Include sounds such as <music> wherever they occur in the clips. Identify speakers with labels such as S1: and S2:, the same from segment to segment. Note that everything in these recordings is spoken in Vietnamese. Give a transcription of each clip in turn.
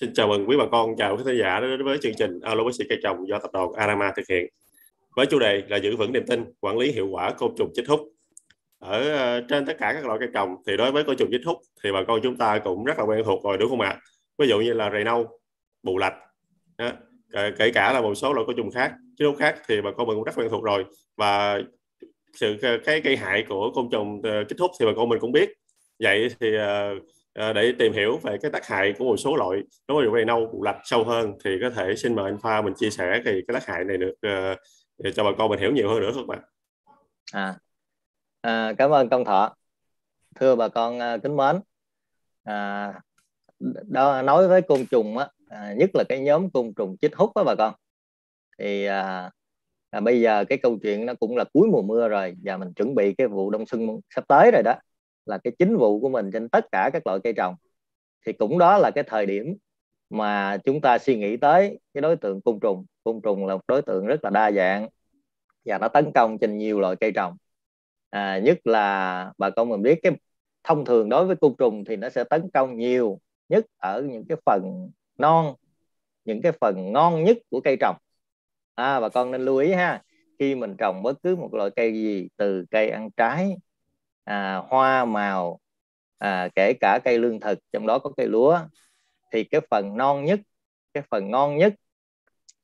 S1: Xin chào mừng quý bà con, chào quý khán giả đến với chương trình Alo bác sĩ cây trồng do tập đoàn Arama thực hiện. Với chủ đề là giữ vững niềm tin, quản lý hiệu quả côn trùng chích hút. Ở ờ, trên tất cả các loại cây trồng thì đối với côn trùng chích hút thì bà con chúng ta cũng rất là quen thuộc rồi đúng không ạ? Ví dụ như là rầy nâu, bù lạch, đó. kể cả là một số loại côn trùng khác, chích hút khác thì bà con mình cũng rất quen thuộc rồi và sự ờ, cái gây hại của côn trùng ờ, chích hút thì bà con mình cũng biết. Vậy thì Ờ, để tìm hiểu về cái tác hại của một số loại đối với về nâu cụ lạch sâu hơn thì có thể xin mời anh Pha mình chia sẻ thì cái tác hại này được ờ, để cho bà con mình hiểu nhiều hơn nữa không ạ?
S2: À, à cảm ơn công thọ thưa bà con à, kính mến à, đó nói với côn trùng á à, nhất là cái nhóm côn trùng chích hút đó bà con thì à, à, bây giờ cái câu chuyện nó cũng là cuối mùa mưa rồi và mình chuẩn bị cái vụ đông xuân sắp tới rồi đó là cái chính vụ của mình trên tất cả các loại cây trồng thì cũng đó là cái thời điểm mà chúng ta suy nghĩ tới cái đối tượng côn trùng côn trùng là một đối tượng rất là đa dạng và nó tấn công trên nhiều loại cây trồng à, nhất là bà con mình biết cái thông thường đối với côn trùng thì nó sẽ tấn công nhiều nhất ở những cái phần non những cái phần ngon nhất của cây trồng à, bà con nên lưu ý ha khi mình trồng bất cứ một loại cây gì từ cây ăn trái à, hoa màu à, kể cả cây lương thực trong đó có cây lúa thì cái phần non nhất cái phần ngon nhất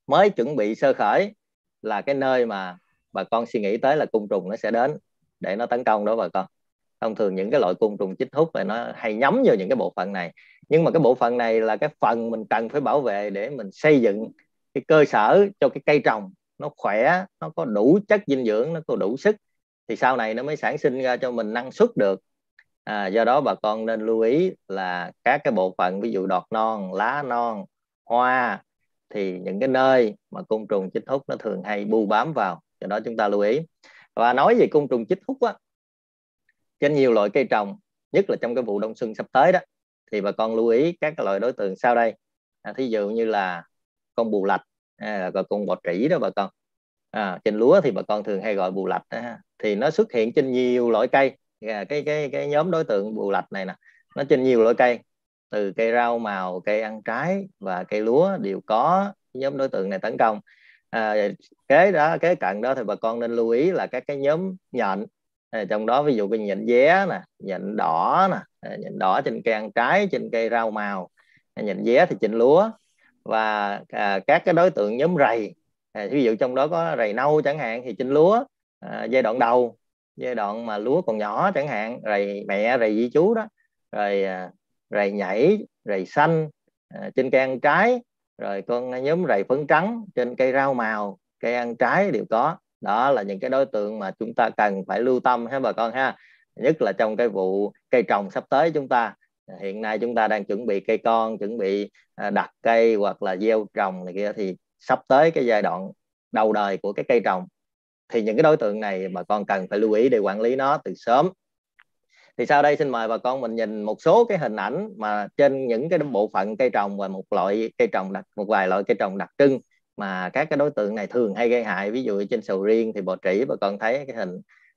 S2: mới chuẩn bị sơ khởi là cái nơi mà bà con suy nghĩ tới là côn trùng nó sẽ đến để nó tấn công đó bà con thông thường những cái loại côn trùng chích hút là nó hay nhắm vào những cái bộ phận này nhưng mà cái bộ phận này là cái phần mình cần phải bảo vệ để mình xây dựng cái cơ sở cho cái cây trồng nó khỏe nó có đủ chất dinh dưỡng nó có đủ sức thì sau này nó mới sản sinh ra cho mình năng suất được à, do đó bà con nên lưu ý là các cái bộ phận ví dụ đọt non lá non hoa thì những cái nơi mà côn trùng chích hút nó thường hay bu bám vào do đó chúng ta lưu ý và nói về côn trùng chích hút á trên nhiều loại cây trồng nhất là trong cái vụ đông xuân sắp tới đó thì bà con lưu ý các cái loại đối tượng sau đây à, thí dụ như là con bù lạch à, rồi con bọ trĩ đó bà con à, chanh lúa thì bà con thường hay gọi bù lạch đó ha. thì nó xuất hiện trên nhiều loại cây à, cái cái cái nhóm đối tượng bù lạch này nè nó trên nhiều loại cây từ cây rau màu cây ăn trái và cây lúa đều có nhóm đối tượng này tấn công à, kế đó kế cận đó thì bà con nên lưu ý là các cái nhóm nhện à, trong đó ví dụ cái nhện vé nè nhện đỏ nè à, nhện đỏ trên cây ăn trái trên cây rau màu nhện vé thì trên lúa và à, các cái đối tượng nhóm rầy à, ví dụ trong đó có rầy nâu chẳng hạn thì trên lúa à, giai đoạn đầu giai đoạn mà lúa còn nhỏ chẳng hạn rầy mẹ rầy di chú đó rồi à, rầy nhảy rầy xanh à, trên cây ăn trái rồi con nhóm rầy phấn trắng trên cây rau màu cây ăn trái đều có đó là những cái đối tượng mà chúng ta cần phải lưu tâm ha bà con ha nhất là trong cái vụ cây trồng sắp tới chúng ta hiện nay chúng ta đang chuẩn bị cây con chuẩn bị à, đặt cây hoặc là gieo trồng này kia thì sắp tới cái giai đoạn đầu đời của cái cây trồng thì những cái đối tượng này bà con cần phải lưu ý để quản lý nó từ sớm thì sau đây xin mời bà con mình nhìn một số cái hình ảnh mà trên những cái bộ phận cây trồng và một loại cây trồng đặc một vài loại cây trồng đặc trưng mà các cái đối tượng này thường hay gây hại ví dụ trên sầu riêng thì bò trĩ bà con thấy cái hình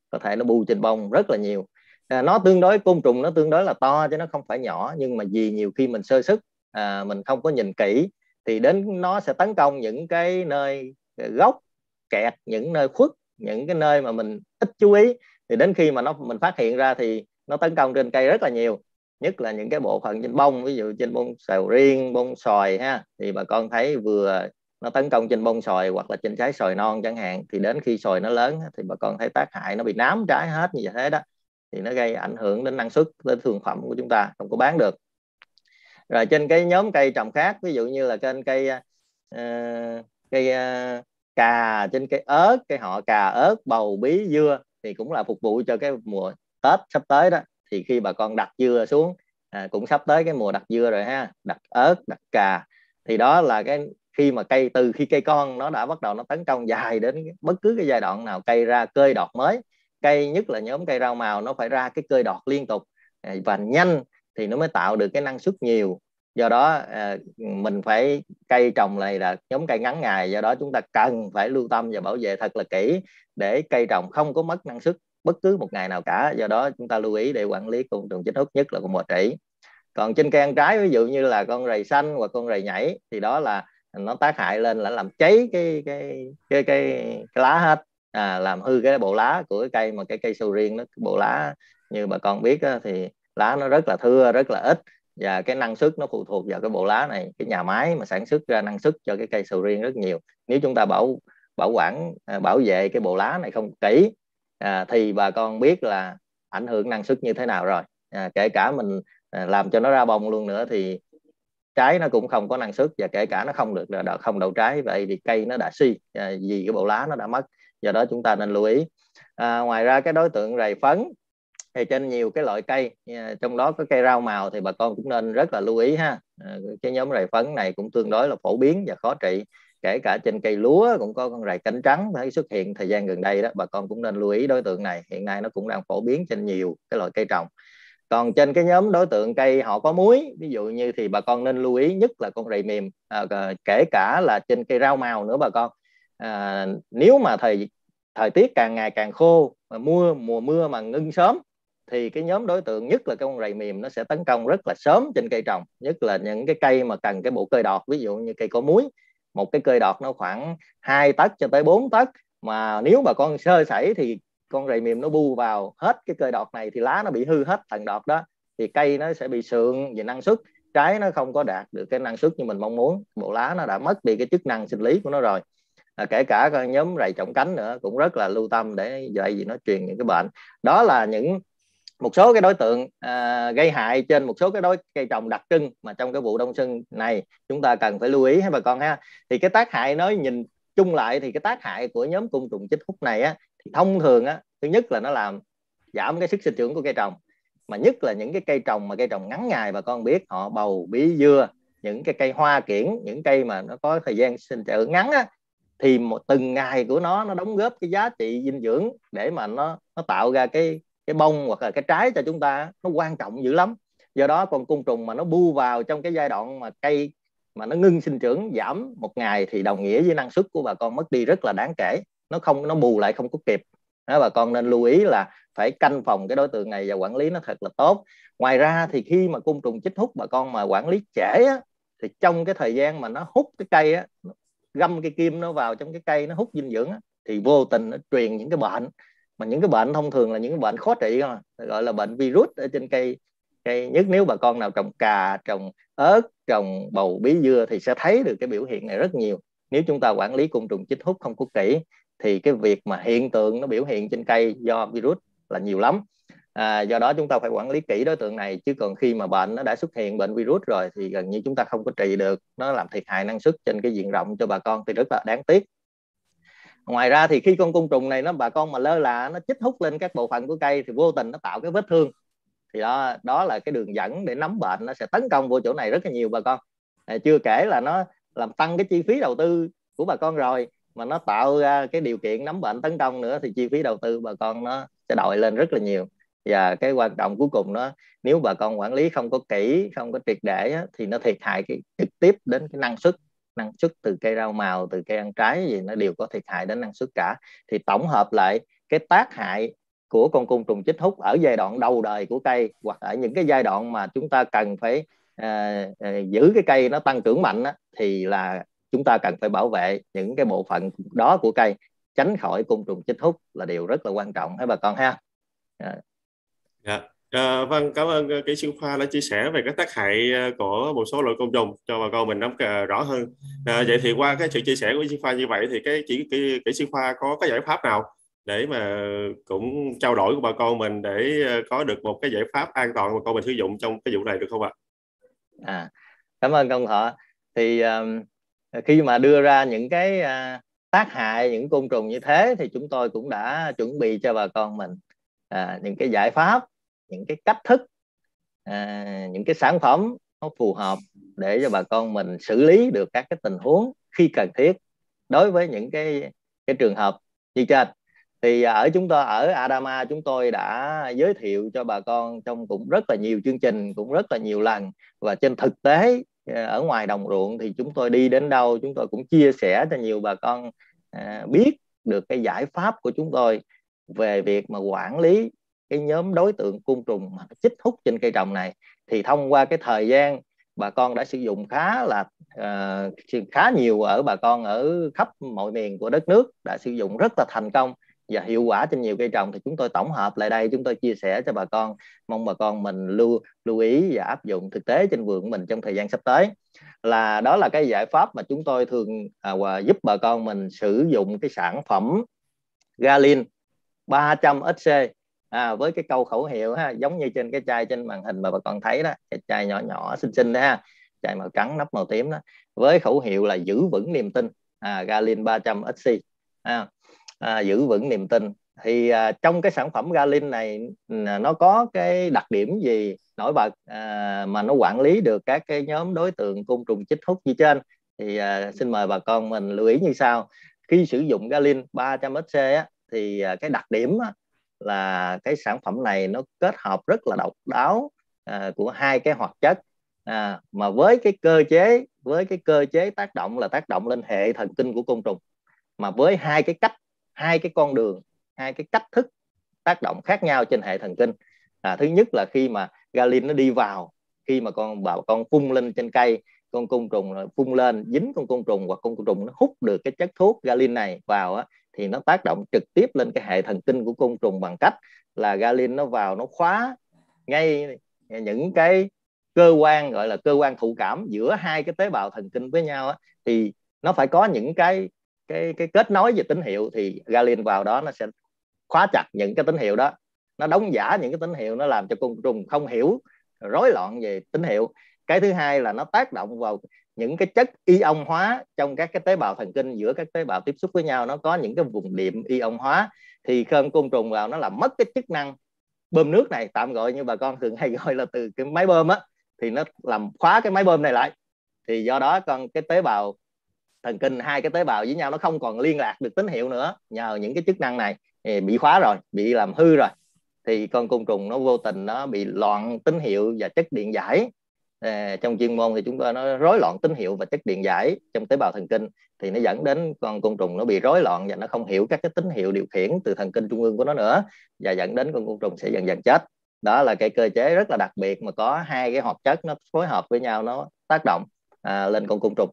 S2: có thể nó bu trên bông rất là nhiều à, nó tương đối côn trùng nó tương đối là to chứ nó không phải nhỏ nhưng mà vì nhiều khi mình sơ sức à, mình không có nhìn kỹ thì đến nó sẽ tấn công những cái nơi gốc kẹt những nơi khuất những cái nơi mà mình ít chú ý thì đến khi mà nó mình phát hiện ra thì nó tấn công trên cây rất là nhiều nhất là những cái bộ phận trên bông ví dụ trên bông sầu riêng bông sòi ha thì bà con thấy vừa nó tấn công trên bông sòi hoặc là trên trái sòi non chẳng hạn thì đến khi sòi nó lớn thì bà con thấy tác hại nó bị nám trái hết như vậy thế đó thì nó gây ảnh hưởng đến năng suất đến thương phẩm của chúng ta không có bán được rồi trên cái nhóm cây trồng khác ví dụ như là trên cây uh, cây uh, cà trên cây ớt cây họ cà ớt bầu bí dưa thì cũng là phục vụ cho cái mùa tết sắp tới đó thì khi bà con đặt dưa xuống à, cũng sắp tới cái mùa đặt dưa rồi ha đặt ớt đặt cà thì đó là cái khi mà cây từ khi cây con nó đã bắt đầu nó tấn công dài đến bất cứ cái giai đoạn nào cây ra cơi đọt mới cây nhất là nhóm cây rau màu nó phải ra cái cơi đọt liên tục à, và nhanh thì nó mới tạo được cái năng suất nhiều do đó à, mình phải cây trồng này là nhóm cây ngắn ngày do đó chúng ta cần phải lưu tâm và bảo vệ thật là kỹ để cây trồng không có mất năng suất bất cứ một ngày nào cả do đó chúng ta lưu ý để quản lý côn trùng chính thức nhất là con bò trĩ còn trên cây ăn trái ví dụ như là con rầy xanh hoặc con rầy nhảy thì đó là nó tác hại lên là làm cháy cái cái cái cái, cái lá hết à, làm hư cái bộ lá của cái cây mà cái cây sầu riêng nó bộ lá như bà con biết đó, thì lá nó rất là thưa rất là ít và cái năng suất nó phụ thuộc vào cái bộ lá này cái nhà máy mà sản xuất ra năng suất cho cái cây sầu riêng rất nhiều nếu chúng ta bảo bảo quản à, bảo vệ cái bộ lá này không kỹ à, thì bà con biết là ảnh hưởng năng suất như thế nào rồi à, kể cả mình à, làm cho nó ra bông luôn nữa thì trái nó cũng không có năng suất và kể cả nó không được là không đậu trái vậy thì cây nó đã suy à, vì cái bộ lá nó đã mất do đó chúng ta nên lưu ý à, ngoài ra cái đối tượng rầy phấn thì trên nhiều cái loại cây à, trong đó có cây rau màu thì bà con cũng nên rất là lưu ý ha à, cái nhóm rầy phấn này cũng tương đối là phổ biến và khó trị kể cả trên cây lúa cũng có con rầy cánh trắng thấy xuất hiện thời gian gần đây đó bà con cũng nên lưu ý đối tượng này hiện nay nó cũng đang phổ biến trên nhiều cái loại cây trồng còn trên cái nhóm đối tượng cây họ có muối ví dụ như thì bà con nên lưu ý nhất là con rầy mềm à, kể cả là trên cây rau màu nữa bà con à, nếu mà thời thời tiết càng ngày càng khô mà mưa mùa mưa mà ngưng sớm thì cái nhóm đối tượng nhất là con rầy mềm nó sẽ tấn công rất là sớm trên cây trồng nhất là những cái cây mà cần cái bộ cây đọt ví dụ như cây có muối một cái cây đọt nó khoảng 2 tấc cho tới 4 tấc mà nếu mà con sơ sẩy thì con rầy mềm nó bu vào hết cái cây đọt này thì lá nó bị hư hết tầng đọt đó thì cây nó sẽ bị sượng về năng suất trái nó không có đạt được cái năng suất như mình mong muốn bộ lá nó đã mất đi cái chức năng sinh lý của nó rồi à, kể cả nhóm rầy trọng cánh nữa cũng rất là lưu tâm để vậy gì nó truyền những cái bệnh đó là những một số cái đối tượng à, gây hại trên một số cái đối cây trồng đặc trưng mà trong cái vụ đông xuân này chúng ta cần phải lưu ý ha bà con ha thì cái tác hại nói nhìn chung lại thì cái tác hại của nhóm côn trùng chích hút này á thì thông thường á thứ nhất là nó làm giảm cái sức sinh trưởng của cây trồng mà nhất là những cái cây trồng mà cây trồng ngắn ngày bà con biết họ bầu bí dưa những cái cây hoa kiển những cây mà nó có thời gian sinh trưởng ngắn á thì một từng ngày của nó nó đóng góp cái giá trị dinh dưỡng để mà nó nó tạo ra cái cái bông hoặc là cái trái cho chúng ta nó quan trọng dữ lắm do đó con côn trùng mà nó bu vào trong cái giai đoạn mà cây mà nó ngưng sinh trưởng giảm một ngày thì đồng nghĩa với năng suất của bà con mất đi rất là đáng kể nó không nó bù lại không có kịp đó, bà con nên lưu ý là phải canh phòng cái đối tượng này và quản lý nó thật là tốt ngoài ra thì khi mà côn trùng chích hút bà con mà quản lý trễ á, thì trong cái thời gian mà nó hút cái cây á, găm cái kim nó vào trong cái cây nó hút dinh dưỡng á, thì vô tình nó truyền những cái bệnh mà những cái bệnh thông thường là những cái bệnh khó trị không à. gọi là bệnh virus ở trên cây cây nhất nếu bà con nào trồng cà trồng ớt trồng bầu bí dưa thì sẽ thấy được cái biểu hiện này rất nhiều nếu chúng ta quản lý côn trùng chích hút không có kỹ thì cái việc mà hiện tượng nó biểu hiện trên cây do virus là nhiều lắm à, do đó chúng ta phải quản lý kỹ đối tượng này chứ còn khi mà bệnh nó đã xuất hiện bệnh virus rồi thì gần như chúng ta không có trị được nó làm thiệt hại năng suất trên cái diện rộng cho bà con thì rất là đáng tiếc ngoài ra thì khi con côn trùng này nó bà con mà lơ là nó chích hút lên các bộ phận của cây thì vô tình nó tạo cái vết thương thì đó đó là cái đường dẫn để nắm bệnh nó sẽ tấn công vô chỗ này rất là nhiều bà con à, chưa kể là nó làm tăng cái chi phí đầu tư của bà con rồi mà nó tạo ra cái điều kiện nắm bệnh tấn công nữa thì chi phí đầu tư bà con nó sẽ đội lên rất là nhiều và cái quan trọng cuối cùng đó nếu bà con quản lý không có kỹ không có triệt để thì nó thiệt hại cái, trực tiếp đến cái năng suất năng suất từ cây rau màu từ cây ăn trái gì nó đều có thiệt hại đến năng suất cả thì tổng hợp lại cái tác hại của con côn trùng chích hút ở giai đoạn đầu đời của cây hoặc ở những cái giai đoạn mà chúng ta cần phải uh, uh, giữ cái cây nó tăng trưởng mạnh á, thì là chúng ta cần phải bảo vệ những cái bộ phận đó của cây tránh khỏi côn trùng chích hút là điều rất là quan trọng hả bà con ha. Yeah. yeah.
S1: Dạ. À, vâng, cảm ơn ờ, kỹ sư Khoa đã chia sẻ về các tác hại ờ, của một số loại côn trùng cho bà con mình nắm rõ hơn. À, vậy thì qua cái sự chia sẻ của kỹ sư Khoa như vậy thì cái chỉ kỹ, kỹ sư Khoa có cái giải pháp nào để mà cũng trao đổi của bà con mình để có được một cái giải pháp an toàn mà con mình sử dụng trong cái vụ này được không ạ? À? cảm ơn công họ.
S2: Thì um, khi mà đưa ra những cái uh, tác hại những côn trùng như thế thì chúng tôi cũng đã chuẩn bị cho bà con mình à, những cái giải pháp những cái cách thức à, những cái sản phẩm nó phù hợp để cho bà con mình xử lý được các cái tình huống khi cần thiết đối với những cái cái trường hợp như trên thì ở chúng tôi ở Adama chúng tôi đã giới thiệu cho bà con trong cũng rất là nhiều chương trình cũng rất là nhiều lần và trên thực tế à, ở ngoài đồng ruộng thì chúng tôi đi đến đâu chúng tôi cũng chia sẻ cho nhiều bà con à, biết được cái giải pháp của chúng tôi về việc mà quản lý cái nhóm đối tượng côn trùng mà nó chích hút trên cây trồng này thì thông qua cái thời gian bà con đã sử dụng khá là uh, khá nhiều ở bà con ở khắp mọi miền của đất nước đã sử dụng rất là thành công và hiệu quả trên nhiều cây trồng thì chúng tôi tổng hợp lại đây chúng tôi chia sẻ cho bà con mong bà con mình lưu lưu ý và áp dụng thực tế trên vườn mình trong thời gian sắp tới là đó là cái giải pháp mà chúng tôi thường à, giúp bà con mình sử dụng cái sản phẩm Galin 300 SC à, với cái câu khẩu hiệu ha giống như trên cái chai trên màn hình mà bà con thấy đó cái chai nhỏ nhỏ xinh xinh đó ha chai màu trắng nắp màu tím đó với khẩu hiệu là giữ vững niềm tin à, Galin 300 XC à, à, giữ vững niềm tin thì à, trong cái sản phẩm Galin này nó có cái đặc điểm gì nổi bật à, mà nó quản lý được các cái nhóm đối tượng côn trùng chích hút như trên thì à, xin mời bà con mình lưu ý như sau khi sử dụng Galin 300 XC á, thì à, cái đặc điểm á, là cái sản phẩm này nó kết hợp rất là độc đáo à, của hai cái hoạt chất à, mà với cái cơ chế với cái cơ chế tác động là tác động lên hệ thần kinh của côn trùng mà với hai cái cách hai cái con đường hai cái cách thức tác động khác nhau trên hệ thần kinh à, thứ nhất là khi mà galin nó đi vào khi mà con bà con phun lên trên cây con côn trùng phun lên dính con côn trùng hoặc con côn trùng nó hút được cái chất thuốc galin này vào á, thì nó tác động trực tiếp lên cái hệ thần kinh của côn trùng bằng cách là galin nó vào nó khóa ngay những cái cơ quan gọi là cơ quan thụ cảm giữa hai cái tế bào thần kinh với nhau á, thì nó phải có những cái cái cái kết nối về tín hiệu thì galin vào đó nó sẽ khóa chặt những cái tín hiệu đó nó đóng giả những cái tín hiệu nó làm cho côn trùng không hiểu rối loạn về tín hiệu cái thứ hai là nó tác động vào những cái chất ion hóa trong các cái tế bào thần kinh giữa các tế bào tiếp xúc với nhau nó có những cái vùng điểm ion hóa thì cơn côn trùng vào nó làm mất cái chức năng bơm nước này tạm gọi như bà con thường hay <laughs> gọi là từ cái máy bơm á thì nó làm khóa cái máy bơm này lại thì do đó con cái tế bào thần kinh hai cái tế bào với nhau nó không còn liên lạc được tín hiệu nữa nhờ những cái chức năng này thì bị khóa rồi bị làm hư rồi thì con côn trùng nó vô tình nó bị loạn tín hiệu và chất điện giải Ờ, trong chuyên môn thì chúng ta nói rối loạn tín hiệu và chất điện giải trong tế bào thần kinh thì nó dẫn đến con côn trùng nó bị rối loạn và nó không hiểu các cái tín hiệu điều khiển từ thần kinh trung ương của nó nữa và dẫn đến con côn trùng sẽ dần dần chết đó là cái cơ chế rất là đặc biệt mà có hai cái hợp chất nó phối hợp với nhau nó tác động à, lên con côn trùng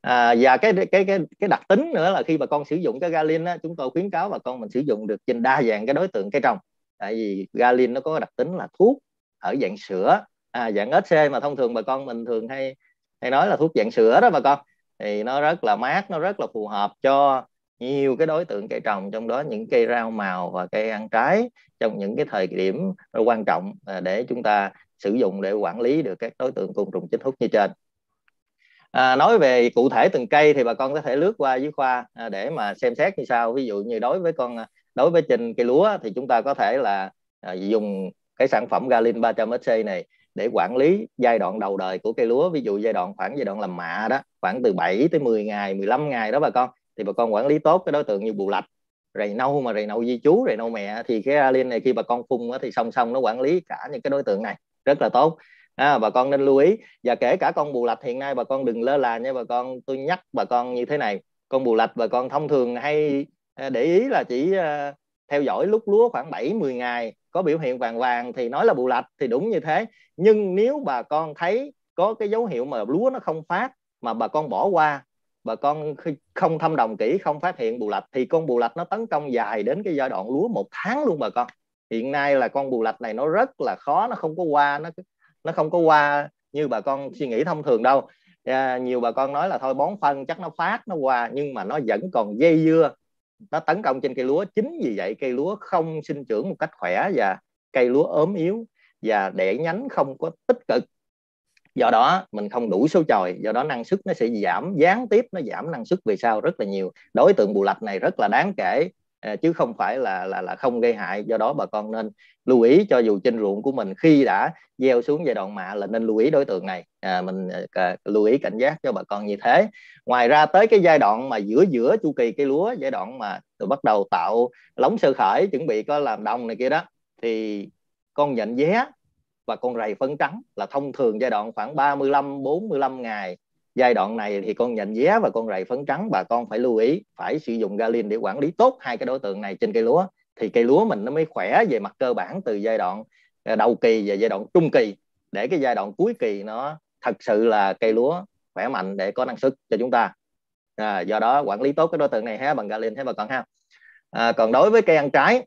S2: à, và cái cái cái cái đặc tính nữa là khi bà con sử dụng cái galin á, chúng tôi khuyến cáo bà con mình sử dụng được trên đa dạng cái đối tượng cây trồng tại vì galin nó có đặc tính là thuốc ở dạng sữa à, dạng HC mà thông thường bà con mình thường hay hay nói là thuốc dạng sữa đó bà con thì nó rất là mát nó rất là phù hợp cho nhiều cái đối tượng cây trồng trong đó những cây rau màu và cây ăn trái trong những cái thời điểm quan trọng à, để chúng ta sử dụng để quản lý được các đối tượng côn trùng chích hút như trên à, nói về cụ thể từng cây thì bà con có thể lướt qua dưới khoa à, để mà xem xét như sau ví dụ như đối với con à, đối với trên cây lúa thì chúng ta có thể là dùng cái sản phẩm Galin 300 SC này để quản lý giai đoạn đầu đời của cây lúa ví dụ giai đoạn khoảng giai đoạn làm mạ đó khoảng từ 7 tới 10 ngày 15 ngày đó bà con thì bà con quản lý tốt cái đối tượng như bù lạch rầy nâu mà rầy nâu di chú rầy nâu mẹ thì cái alin này khi bà con phun thì song song nó quản lý cả những cái đối tượng này rất là tốt à, bà con nên lưu ý và kể cả con bù lạch hiện nay bà con đừng lơ là nha bà con tôi nhắc bà con như thế này con bù lạch bà con thông thường hay à, để ý là chỉ à, theo dõi lúc lúa khoảng 7 10 ngày có biểu hiện vàng vàng thì nói là bù lạch thì đúng như thế nhưng nếu bà con thấy có cái dấu hiệu mà lúa nó không phát mà bà con bỏ qua bà con không thăm đồng kỹ không phát hiện bù lạch thì con bù lạch nó tấn công dài đến cái giai đoạn lúa một tháng luôn bà con hiện nay là con bù lạch này nó rất là khó nó không có qua nó nó không có qua như bà con suy nghĩ thông thường đâu à, nhiều bà con nói là thôi bón phân chắc nó phát nó qua nhưng mà nó vẫn còn dây dưa nó tấn công trên cây lúa chính vì vậy cây lúa không sinh trưởng một cách khỏe và cây lúa ốm yếu và đẻ nhánh không có tích cực do đó mình không đủ số chồi do đó năng suất nó sẽ giảm gián tiếp nó giảm năng suất vì sao rất là nhiều đối tượng bù lạch này rất là đáng kể Ờ, chứ không phải là là là không gây hại do đó bà con nên lưu ý cho dù trên ruộng của mình khi đã gieo xuống giai đoạn mạ là nên lưu ý đối tượng này à, mình à, lưu ý cảnh giác cho bà con như thế ngoài ra tới cái giai đoạn mà giữa giữa chu kỳ cây lúa giai đoạn mà từ bắt đầu tạo lóng sơ khởi chuẩn bị có làm đồng này kia đó thì con nhện vé và con rầy phấn trắng là thông thường giai đoạn khoảng 35 45 ngày giai đoạn này thì con nhện giá và con rầy phấn trắng bà con phải lưu ý phải sử dụng galin để quản lý tốt hai cái đối tượng này trên cây lúa thì cây lúa mình nó mới khỏe về mặt cơ bản từ giai đoạn ờ, đầu kỳ và giai đoạn trung kỳ để cái giai đoạn cuối kỳ nó thật sự là cây lúa khỏe mạnh để có năng suất cho chúng ta à, do đó quản lý tốt cái đối tượng này ha bằng galin thế bà con ha à, còn đối với cây ăn trái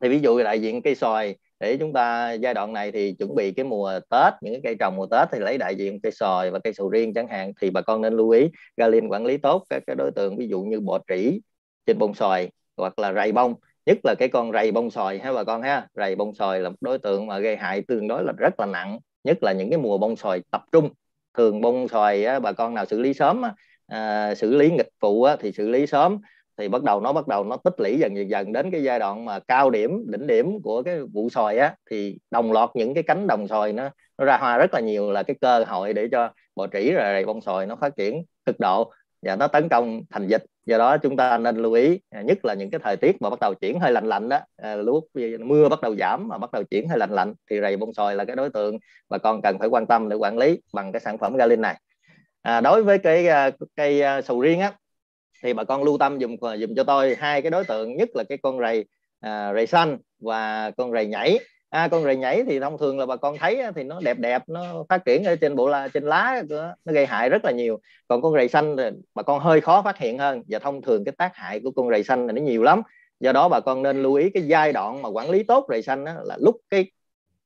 S2: thì ví dụ đại diện cây xoài để chúng ta giai đoạn này thì chuẩn bị cái mùa tết những cái cây trồng mùa tết thì lấy đại diện cây sòi và cây sầu riêng chẳng hạn thì bà con nên lưu ý ra liền quản lý tốt các cái đối tượng ví dụ như bọ trĩ trên bông sòi hoặc là rầy bông nhất là cái con rầy bông sòi ha bà con ha rầy bông sòi là một đối tượng mà gây hại tương đối là rất là nặng nhất là những cái mùa bông sòi tập trung thường bông sòi bà con nào xử lý sớm à, xử lý nghịch phụ thì xử lý sớm thì bắt đầu nó bắt đầu nó tích lũy dần dần dần đến cái giai đoạn mà cao điểm đỉnh điểm của cái vụ sòi á thì đồng loạt những cái cánh đồng sòi nó nó ra hoa rất là nhiều là cái cơ hội để cho bò trĩ rồi rầy bông sòi nó phát triển cực độ và nó tấn công thành dịch do đó chúng ta nên lưu ý à, nhất là những cái thời tiết mà bắt đầu chuyển hơi lạnh lạnh đó à, lúc mưa bắt đầu giảm mà bắt đầu chuyển hơi lạnh lạnh thì rầy bông sòi là cái đối tượng bà con cần phải quan tâm để quản lý bằng cái sản phẩm galin này à, đối với cái à, cây à, sầu riêng á thì bà con lưu tâm dùng dùng cho tôi hai cái đối tượng nhất là cái con rầy à, rầy xanh và con rầy nhảy à, con rầy nhảy thì thông thường là bà con thấy thì nó đẹp đẹp nó phát triển ở trên bộ la trên lá nó gây hại rất là nhiều còn con rầy xanh thì bà con hơi khó phát hiện hơn và thông thường cái tác hại của con rầy xanh là nó nhiều lắm do đó bà con nên lưu ý cái giai đoạn mà quản lý tốt rầy xanh đó là lúc cái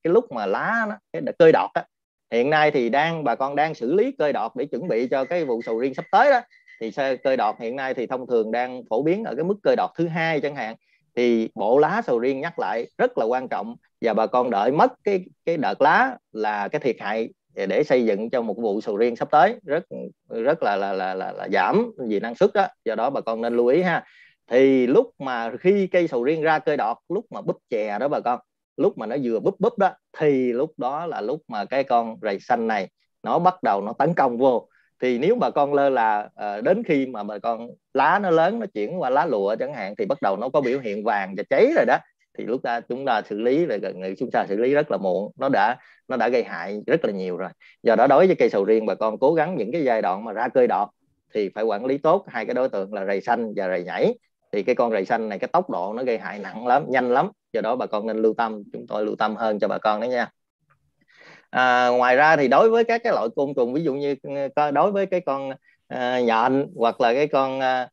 S2: cái lúc mà lá nó cái cơi đọt đó. hiện nay thì đang bà con đang xử lý cơi đọt để chuẩn bị cho cái vụ sầu riêng sắp tới đó thì sao cơi đọt hiện nay thì thông thường đang phổ biến ở cái mức cơi đọt thứ hai chẳng hạn thì bộ lá sầu riêng nhắc lại rất là quan trọng và bà con đợi mất cái cái đợt lá là cái thiệt hại để xây dựng cho một vụ sầu riêng sắp tới rất rất là là là là, là giảm về năng suất đó do đó bà con nên lưu ý ha thì lúc mà khi cây sầu riêng ra cơi đọt lúc mà búp chè đó bà con lúc mà nó vừa búp búp đó thì lúc đó là lúc mà cái con rầy xanh này nó bắt đầu nó tấn công vô thì nếu bà con lơ là uh, đến khi mà bà con lá nó lớn nó chuyển qua lá lụa chẳng hạn thì bắt đầu nó có biểu hiện vàng và cháy rồi đó thì lúc ta chúng ta xử lý là chúng ta xử lý rất là muộn nó đã nó đã gây hại rất là nhiều rồi do đó đối với cây sầu riêng bà con cố gắng những cái giai đoạn mà ra cơi đọt thì phải quản lý tốt hai cái đối tượng là rầy xanh và rầy nhảy thì cái con rầy xanh này cái tốc độ nó gây hại nặng lắm nhanh lắm do đó bà con nên lưu tâm chúng tôi lưu tâm hơn cho bà con đấy nha à, ngoài ra thì đối với các cái loại côn trùng ví dụ như ờ, đối với cái con à, ờ, nhện hoặc là cái con à,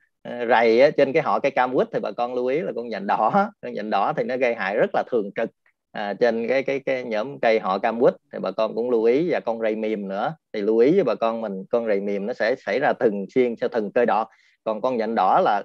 S2: rầy á, trên cái họ cây cam quýt thì bà con lưu ý là con nhện đỏ con nhện đỏ thì nó gây hại rất là thường trực à, trên cái cái cái nhóm cây họ cam quýt thì bà con cũng lưu ý và con rầy mềm nữa thì lưu ý với bà con mình con rầy mềm nó sẽ xảy ra thường xuyên cho thường cây đỏ còn con nhện đỏ là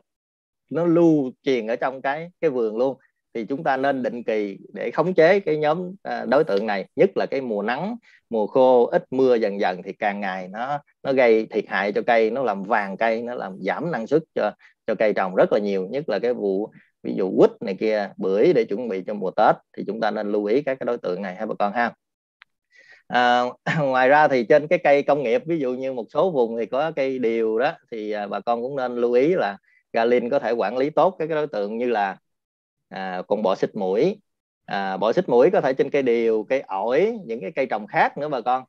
S2: nó lưu truyền ở trong cái cái vườn luôn thì chúng ta nên định kỳ để khống chế cái nhóm à, đối tượng này nhất là cái mùa nắng mùa khô ít mưa dần dần thì càng ngày nó nó gây thiệt hại cho cây nó làm vàng cây nó làm giảm năng suất cho cho cây trồng rất là nhiều nhất là cái vụ ví dụ quýt này kia bưởi để chuẩn bị cho mùa tết thì chúng ta nên lưu ý các cái đối tượng này ha bà con ha à, <coughs> ngoài ra thì trên cái cây công nghiệp ví dụ như một số vùng thì có cây điều đó thì à, bà con cũng nên lưu ý là galin có thể quản lý tốt các cái đối tượng như là à, còn bỏ xịt mũi à, bỏ xịt mũi có thể trên cây điều cây ổi những cái cây trồng khác nữa bà con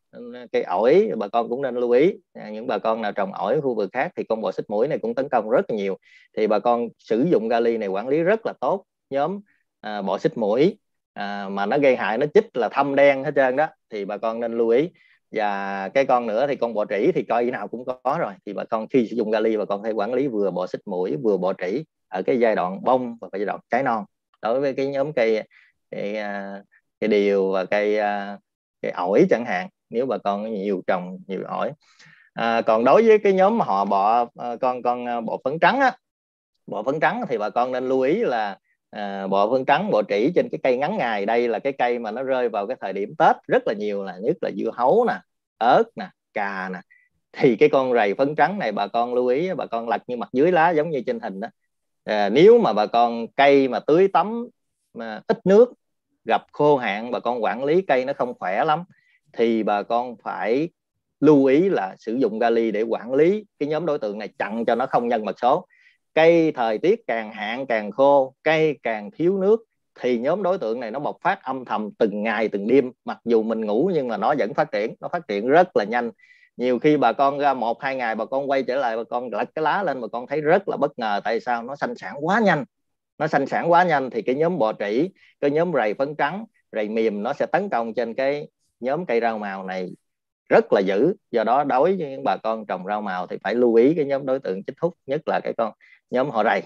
S2: cây ổi bà con cũng nên lưu ý à, những bà con nào trồng ổi khu vực khác thì con bọ xịt mũi này cũng tấn công rất là nhiều thì bà con sử dụng gali này quản lý rất là tốt nhóm à, bọ xịt mũi à, mà nó gây hại nó chích là thâm đen hết trơn đó thì bà con nên lưu ý và cái con nữa thì con bọ trĩ thì coi nào cũng có rồi thì bà con khi sử dụng gali bà con phải quản lý vừa bọ xịt mũi vừa bọ trĩ ở cái giai đoạn bông và giai đoạn trái non đối với cái nhóm cây cây, à, cây điều và cây à, cây ổi chẳng hạn nếu bà con nhiều trồng nhiều ổi à, còn đối với cái nhóm họ bọ à, con con bọ phấn trắng á bọ phấn trắng thì bà con nên lưu ý là à, bọ phấn trắng bọ trĩ trên cái cây ngắn ngày đây là cái cây mà nó rơi vào cái thời điểm tết rất là nhiều là nhất là dưa hấu nè ớt nè cà nè thì cái con rầy phấn trắng này bà con lưu ý bà con lật như mặt dưới lá giống như trên hình đó à, nếu mà bà con cây mà tưới tắm mà ít nước gặp khô hạn bà con quản lý cây nó không khỏe lắm thì bà con phải lưu ý là sử dụng gali để quản lý cái nhóm đối tượng này chặn cho nó không nhân mật số cây thời tiết càng hạn càng khô cây càng thiếu nước thì nhóm đối tượng này nó bộc phát âm thầm từng ngày từng đêm mặc dù mình ngủ nhưng mà nó vẫn phát triển nó phát triển rất là nhanh nhiều khi bà con ra một hai ngày bà con quay trở lại bà con lật cái lá lên bà con thấy rất là bất ngờ tại sao nó sanh sản quá nhanh nó sanh sản quá nhanh thì cái nhóm bọ trĩ cái nhóm rầy phấn trắng rầy mềm nó sẽ tấn công trên cái nhóm cây rau màu này rất là dữ do đó đối với những bà con trồng rau màu thì phải lưu ý cái nhóm đối tượng chích thúc nhất là cái con nhóm họ rầy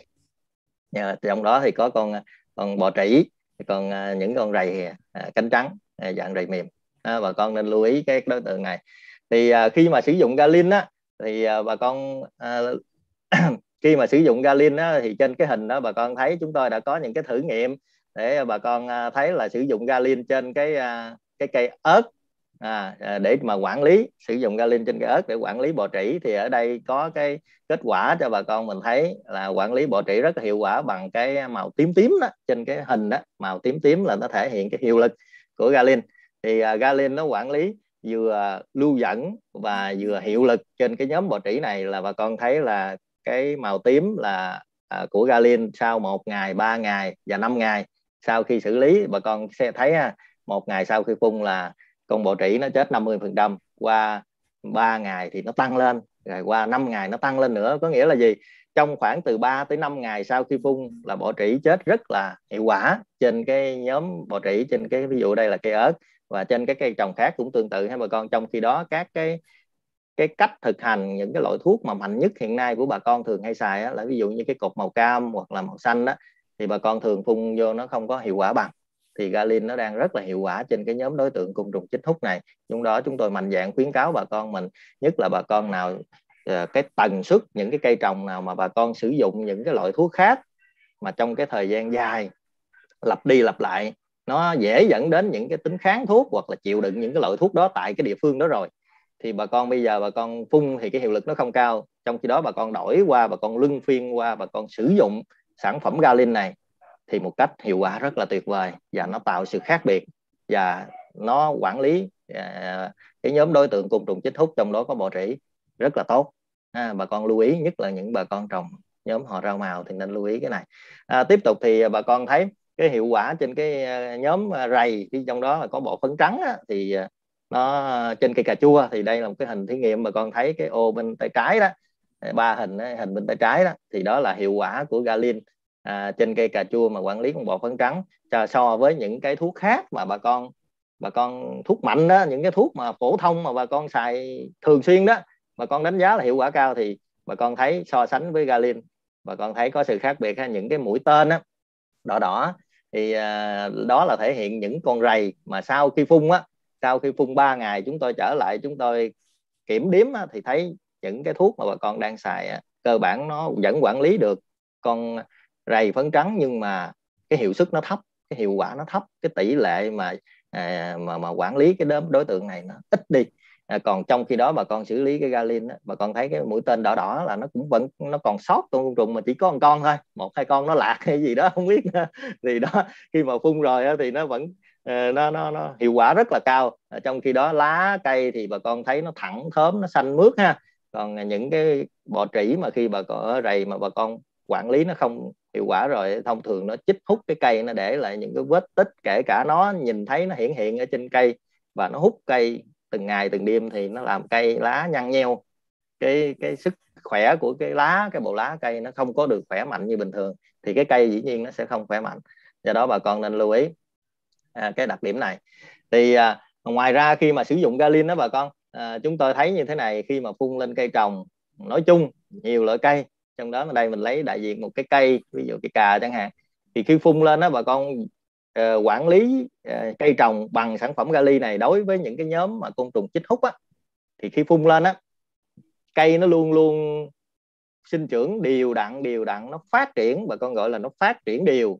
S2: trong đó thì có con con bọ trĩ còn à, những con rầy à, cánh trắng à, dạng rầy mềm bà con nên lưu ý cái đối tượng này thì à, khi mà sử dụng galin á thì à, bà con à, <clears throat> khi mà sử dụng galin á, thì trên cái hình đó bà con thấy chúng tôi đã có những cái thử nghiệm để bà con à, thấy là sử dụng galin trên cái à, cái cây ớt à, à để mà quản lý sử dụng galin trên cây ớt để quản lý bò trĩ thì ở đây có cái kết quả cho bà con mình thấy là quản lý bò trĩ rất là hiệu quả bằng cái màu tím tím đó trên cái hình đó màu tím tím là nó thể hiện cái hiệu lực của galin thì uh, à, galin nó quản lý vừa lưu dẫn và ừ. vừa hiệu lực trên cái nhóm bò trĩ này là bà con thấy là cái màu tím là à, của galin sau một ngày ba ngày và năm ngày sau khi xử lý bà con sẽ thấy ha, à, một ngày sau khi phun là con bò trĩ nó chết 50 phần trăm qua ba ngày thì nó tăng lên rồi qua 5 ngày nó tăng lên nữa có nghĩa là gì trong khoảng từ 3 tới 5 ngày sau khi phun là bọ trĩ chết rất là hiệu quả trên cái nhóm bọ trĩ trên cái ví dụ đây là cây ớt và trên cái cây trồng khác cũng tương tự ha bà con trong khi đó các cái cái cách thực hành những cái loại thuốc mà mạnh nhất hiện nay của bà con thường hay xài á, là ví dụ như cái cột màu cam hoặc là màu xanh đó thì bà con thường phun vô nó không có hiệu quả bằng thì galin nó đang rất là hiệu quả trên cái nhóm đối tượng côn trùng chích hút này trong đó chúng tôi mạnh dạng khuyến cáo bà con mình nhất là bà con nào ờ, cái tần suất những cái cây trồng nào mà bà con sử dụng những cái loại thuốc khác mà trong cái thời gian dài lặp đi lặp lại nó dễ dẫn đến những cái tính kháng thuốc hoặc là chịu đựng những cái loại thuốc đó tại cái địa phương đó rồi thì bà con bây giờ bà con phun thì cái hiệu lực nó không cao trong khi đó bà con đổi qua bà con luân phiên qua bà con sử dụng sản phẩm galin này thì một cách hiệu quả rất là tuyệt vời và nó tạo sự khác biệt và nó quản lý à, cái nhóm đối tượng côn trùng chích hút trong đó có bọ trĩ rất là tốt à, bà con lưu ý nhất là những bà con trồng nhóm họ rau màu thì nên lưu ý cái này à, tiếp tục thì bà con thấy cái hiệu quả trên cái ờ, nhóm ờ, rầy thì trong đó là có bộ phấn trắng á, thì ờ, nó trên cây cà chua thì đây là một cái hình thí nghiệm mà con thấy cái ô bên tay trái đó ba hình hình bên tay trái đó thì đó là hiệu quả của galin à, trên cây cà chua mà quản lý con bọ phấn trắng so với những cái thuốc khác mà bà con bà con thuốc mạnh đó những cái thuốc mà phổ thông mà bà con xài thường xuyên đó bà con đánh giá là hiệu quả cao thì bà con thấy so sánh với galin bà con thấy có sự khác biệt ha những cái mũi tên đó, đỏ đỏ thì à, đó là thể hiện những con rầy mà sau khi phun á sau khi phun 3 ngày chúng tôi trở lại chúng tôi kiểm đếm á, thì thấy những cái thuốc mà bà con đang xài á, cơ bản nó vẫn quản lý được con rầy phấn trắng nhưng mà cái hiệu suất nó thấp cái hiệu quả nó thấp cái tỷ lệ mà à, mà mà quản lý cái đối, đối tượng này nó ít đi à, còn trong khi đó bà con xử lý cái galin đó, bà con thấy cái mũi tên đỏ đỏ là nó cũng vẫn nó còn sót con côn trùng mà chỉ có một con thôi một hai con nó lạc <laughs> hay gì đó không biết <laughs> thì đó khi mà phun rồi thì nó vẫn ờ, nó nó nó hiệu quả rất là cao à, trong khi đó lá cây thì bà con thấy nó thẳng thớm nó xanh mướt ha còn những cái bọ trĩ mà khi bà con ở rầy mà bà con quản lý nó không hiệu quả rồi thông thường nó chích hút cái cây nó để lại những cái vết tích kể cả nó nhìn thấy nó hiện hiện ở trên cây và nó hút cây từng ngày từng đêm thì nó làm cây lá nhăn nheo cái cái sức khỏe của cái lá cái bộ lá cây nó không có được khỏe mạnh như bình thường thì cái cây dĩ nhiên nó sẽ không khỏe mạnh do đó bà con nên lưu ý à, cái đặc điểm này thì à, ngoài ra khi mà sử dụng galin đó bà con à, chúng tôi thấy như thế này khi mà phun lên cây trồng nói chung nhiều loại cây trong đó ở đây mình lấy đại diện một cái cây ví dụ cái cà chẳng hạn thì khi phun lên đó bà con Ờ, quản lý uh, cây trồng bằng sản phẩm gali này đối với những cái nhóm mà côn trùng chích hút á thì khi phun lên á cây nó luôn luôn sinh trưởng đều đặn đều đặn nó phát triển và con gọi là nó phát triển đều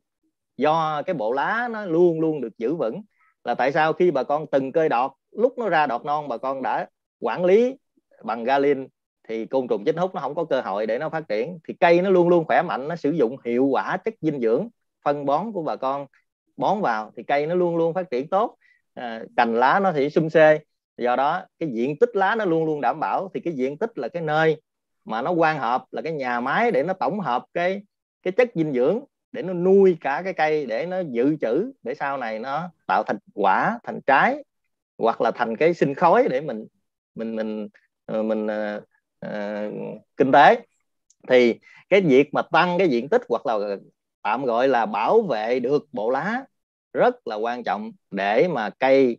S2: do cái bộ lá nó luôn luôn được giữ vững là tại sao khi bà con từng cơi đọt lúc nó ra đọt non bà con đã quản lý bằng galin thì côn trùng chính hút nó không có cơ hội để nó phát triển thì cây nó luôn luôn khỏe mạnh nó sử dụng hiệu quả chất dinh dưỡng phân bón của bà con bón vào thì cây nó luôn luôn phát triển tốt à, cành lá nó thì xung xê do đó cái diện tích lá nó luôn luôn đảm bảo thì cái diện tích là cái nơi mà nó quan hợp là cái nhà máy để nó tổng hợp cái cái chất dinh dưỡng để nó nuôi cả cái cây để nó dự trữ để sau này nó tạo thành quả thành trái hoặc là thành cái sinh khối để mình mình mình ờ, mình uh, uh, kinh tế thì cái việc mà tăng cái diện tích hoặc là tạm gọi là bảo vệ được bộ lá rất là quan trọng để mà cây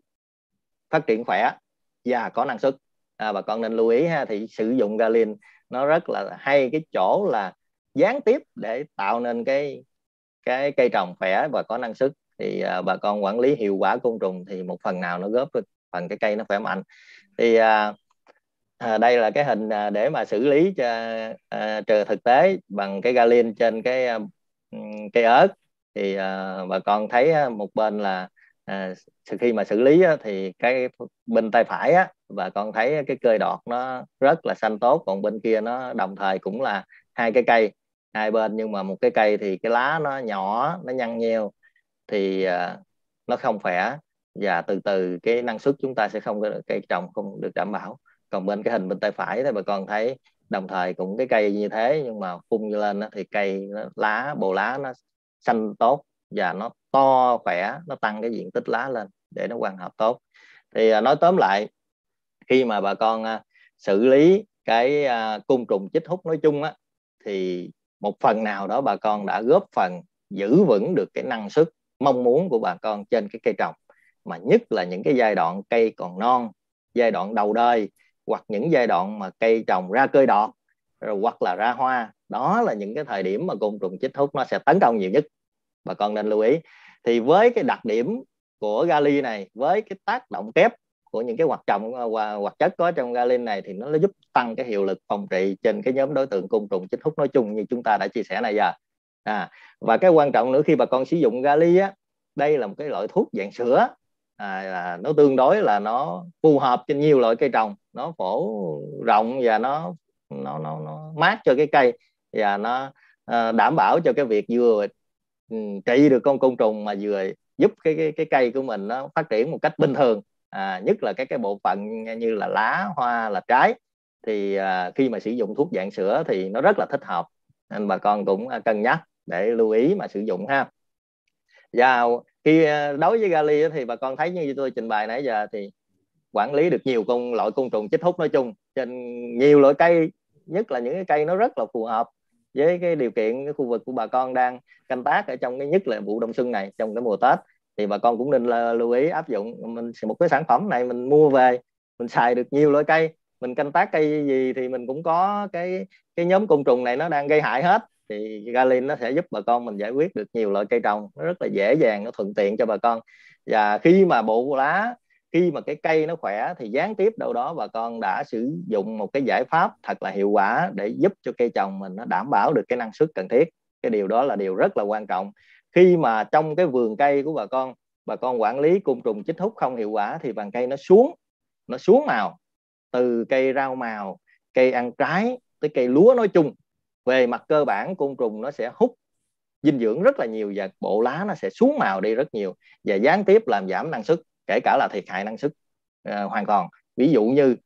S2: phát triển khỏe và có năng suất à, bà con nên lưu ý ha thì sử dụng galin nó rất là hay cái chỗ là gián tiếp để tạo nên cái cái cây trồng khỏe và có năng suất thì à, bà con quản lý hiệu quả côn trùng thì một phần nào nó góp phần cái cây nó khỏe mạnh thì à, à, đây là cái hình à, để mà xử lý cho à, à trừ thực tế bằng cái galin trên cái à, cây ớt thì uh, bà con thấy một bên là à, khi mà xử lý á, thì cái bên tay phải á, bà con thấy cái cơi đọt nó rất là xanh tốt còn bên kia nó đồng thời cũng là hai cái cây hai bên nhưng mà một cái cây thì cái lá nó nhỏ nó nhăn nheo thì à, nó không khỏe và từ từ cái năng suất chúng ta sẽ không có cây trồng không được đảm bảo còn bên cái hình bên tay phải thì bà con thấy đồng thời cũng cái cây như thế nhưng mà phun lên thì cây nó, lá bồ lá nó xanh tốt và nó to khỏe nó tăng cái diện tích lá lên để nó quang hợp tốt thì à, nói tóm lại khi mà bà con à, xử lý cái à, côn trùng chích hút nói chung á thì một phần nào đó bà con đã góp phần giữ vững được cái năng suất mong muốn của bà con trên cái cây trồng mà nhất là những cái giai đoạn cây còn non giai đoạn đầu đời hoặc những giai đoạn mà cây trồng ra cơi đọt rồi hoặc là ra hoa đó là những cái thời điểm mà côn trùng chích hút nó sẽ tấn công nhiều nhất bà con nên lưu ý thì với cái đặc điểm của gali này với cái tác động kép của những cái hoạt trọng ờ, hoạt chất có trong galin này thì nó giúp tăng cái hiệu lực phòng trị trên cái nhóm đối tượng côn trùng chích hút nói chung như chúng ta đã chia sẻ này giờ à, và cái quan trọng nữa khi bà con sử dụng gali á đây là một cái loại thuốc dạng sữa à, là nó tương đối là nó phù hợp trên nhiều loại cây trồng nó phổ rộng và nó nó nó, nó mát cho cái cây và nó uh, đảm bảo cho cái việc vừa ừ, trị được con côn trùng mà vừa giúp cái cái, cái cây của mình nó phát triển một cách bình thường à, nhất là các cái bộ phận như là lá hoa là trái thì à, khi mà sử dụng thuốc dạng sữa thì nó rất là thích hợp nên bà con cũng à, cân nhắc để lưu ý mà sử dụng ha và khi à, đối với gali thì bà con thấy như tôi trình bày nãy giờ thì quản lý được nhiều con loại côn trùng chích hút nói chung trên nhiều loại cây nhất là những cái cây nó rất là phù hợp với cái điều kiện cái khu vực của bà con đang canh tác ở trong cái nhất là vụ đông xuân này trong cái mùa tết thì bà con cũng nên là lưu ý áp dụng mình một cái sản phẩm này mình mua về mình xài được nhiều loại cây mình canh tác cây gì thì mình cũng có cái cái nhóm côn trùng này nó đang gây hại hết thì Galin nó sẽ giúp bà con mình giải quyết được nhiều loại cây trồng nó rất là dễ dàng nó thuận tiện cho bà con và khi mà bộ lá khi mà cái cây nó khỏe thì gián tiếp đâu đó bà con đã sử dụng một cái giải pháp thật là hiệu quả để giúp cho cây trồng mình nó đảm bảo được cái năng suất cần thiết cái điều đó là điều rất là quan trọng khi mà trong cái vườn cây của bà con bà con quản lý côn trùng chích hút không hiệu quả thì bàn cây nó xuống nó xuống màu từ cây rau màu cây ăn trái tới cây lúa nói chung về mặt cơ bản côn trùng nó sẽ hút dinh dưỡng rất là nhiều và bộ lá nó sẽ xuống màu đi rất nhiều và gián tiếp làm giảm năng suất kể cả là thiệt hại năng suất à, hoàn toàn ví dụ như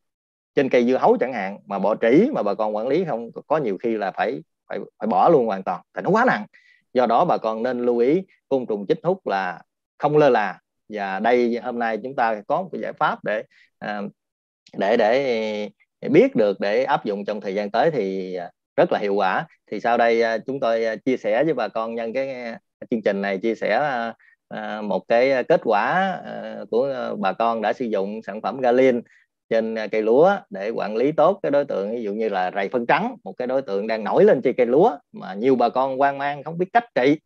S2: trên cây dưa hấu chẳng hạn mà bỏ trĩ mà bà con quản lý không có nhiều khi là phải phải, phải bỏ luôn hoàn toàn tại nó quá nặng do đó bà con nên lưu ý côn trùng chích hút là không lơ là và đây hôm nay chúng ta có một giải pháp để ờ, để để biết được để áp dụng trong thời gian tới thì rất là hiệu quả thì sau đây ờ, chúng tôi chia sẻ với bà con nhân cái chương trình này chia sẻ À, một cái à, kết quả à, của bà con đã sử dụng sản phẩm galin trên cây lúa để quản lý tốt cái đối tượng ví dụ như là rầy phân trắng một cái đối tượng đang nổi lên trên cây lúa mà nhiều bà con quan mang không biết cách trị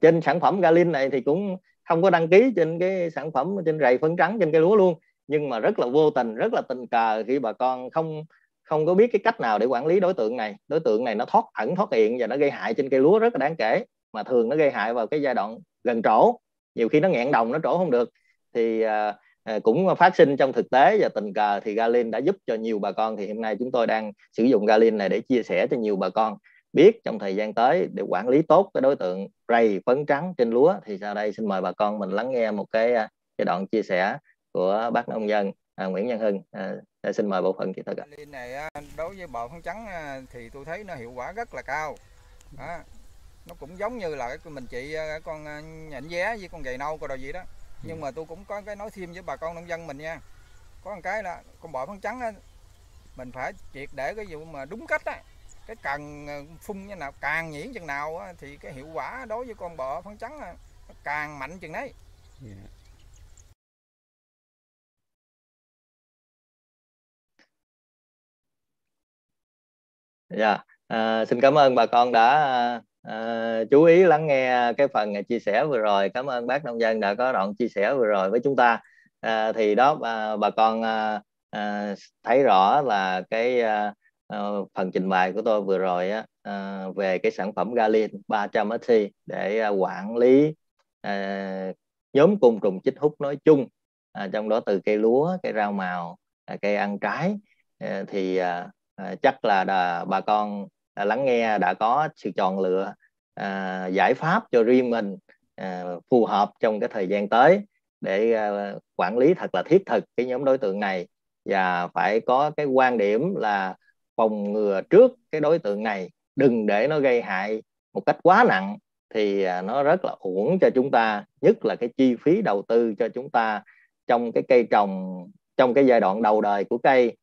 S2: trên sản phẩm galin này thì cũng không có đăng ký trên cái sản phẩm trên rầy phân trắng trên cây lúa luôn nhưng mà rất là vô tình rất là tình cờ khi bà con không không có biết cái cách nào để quản lý đối tượng này đối tượng này nó thoát ẩn thoát hiện và nó gây hại trên cây lúa rất là đáng kể mà thường nó gây hại vào cái giai đoạn gần trổ nhiều khi nó ngẹn đồng nó trổ không được thì à, à, cũng phát sinh trong thực tế và tình cờ thì Galin đã giúp cho nhiều bà con thì hôm nay chúng tôi đang sử dụng Galin này để chia sẻ cho nhiều bà con biết trong thời gian tới để quản lý tốt cái đối tượng rầy phấn trắng trên lúa thì sau đây xin mời bà con mình lắng nghe một cái à, cái đoạn chia sẻ của bác nông dân à, Nguyễn Văn Hưng à, à, xin mời bộ phận kỹ thuật ạ.
S1: Này đối với bò phấn trắng thì tôi thấy nó hiệu quả rất là cao. Đó, nó cũng giống như là cái mình chị ờ, con ờ, nhện vé với con gầy nâu coi đồ gì đó ừ. nhưng ừ. mà tôi cũng có cái nói thêm với bà con nông dân mình nha có một cái là con bọ phấn trắng á mình phải triệt để cái vụ mà đúng cách á cái cần ờ, phun như nào càng nhuyễn chừng nào á, thì cái hiệu quả đối với con bọ phấn trắng á, nó càng mạnh chừng đấy yeah.
S2: Dạ, yeah. Dạ, à, xin cảm ơn bà con đã à, à, chú ý lắng nghe cái phần à, chia sẻ vừa rồi cảm ơn bác nông dân đã có đoạn chia sẻ vừa rồi với chúng ta à, thì đó à, bà con à, à thấy rõ là cái à, ờ, phần trình bày của tôi vừa rồi á, à, về cái sản phẩm galin 300 SC để à, quản lý à, nhóm côn trùng chích hút nói chung à, trong đó từ cây lúa cây rau màu à, cây ăn trái à, thì à, chắc là đà, bà con à, lắng nghe đã có sự chọn lựa à, giải pháp cho riêng mình à, phù hợp trong cái thời gian tới để à, quản lý thật là thiết thực cái nhóm đối tượng này và phải có cái quan điểm là phòng ngừa trước cái đối tượng này đừng để nó gây hại một cách quá nặng thì nó rất là uổng cho chúng ta nhất là cái chi phí đầu tư cho chúng ta trong cái cây trồng trong cái giai đoạn đầu đời của cây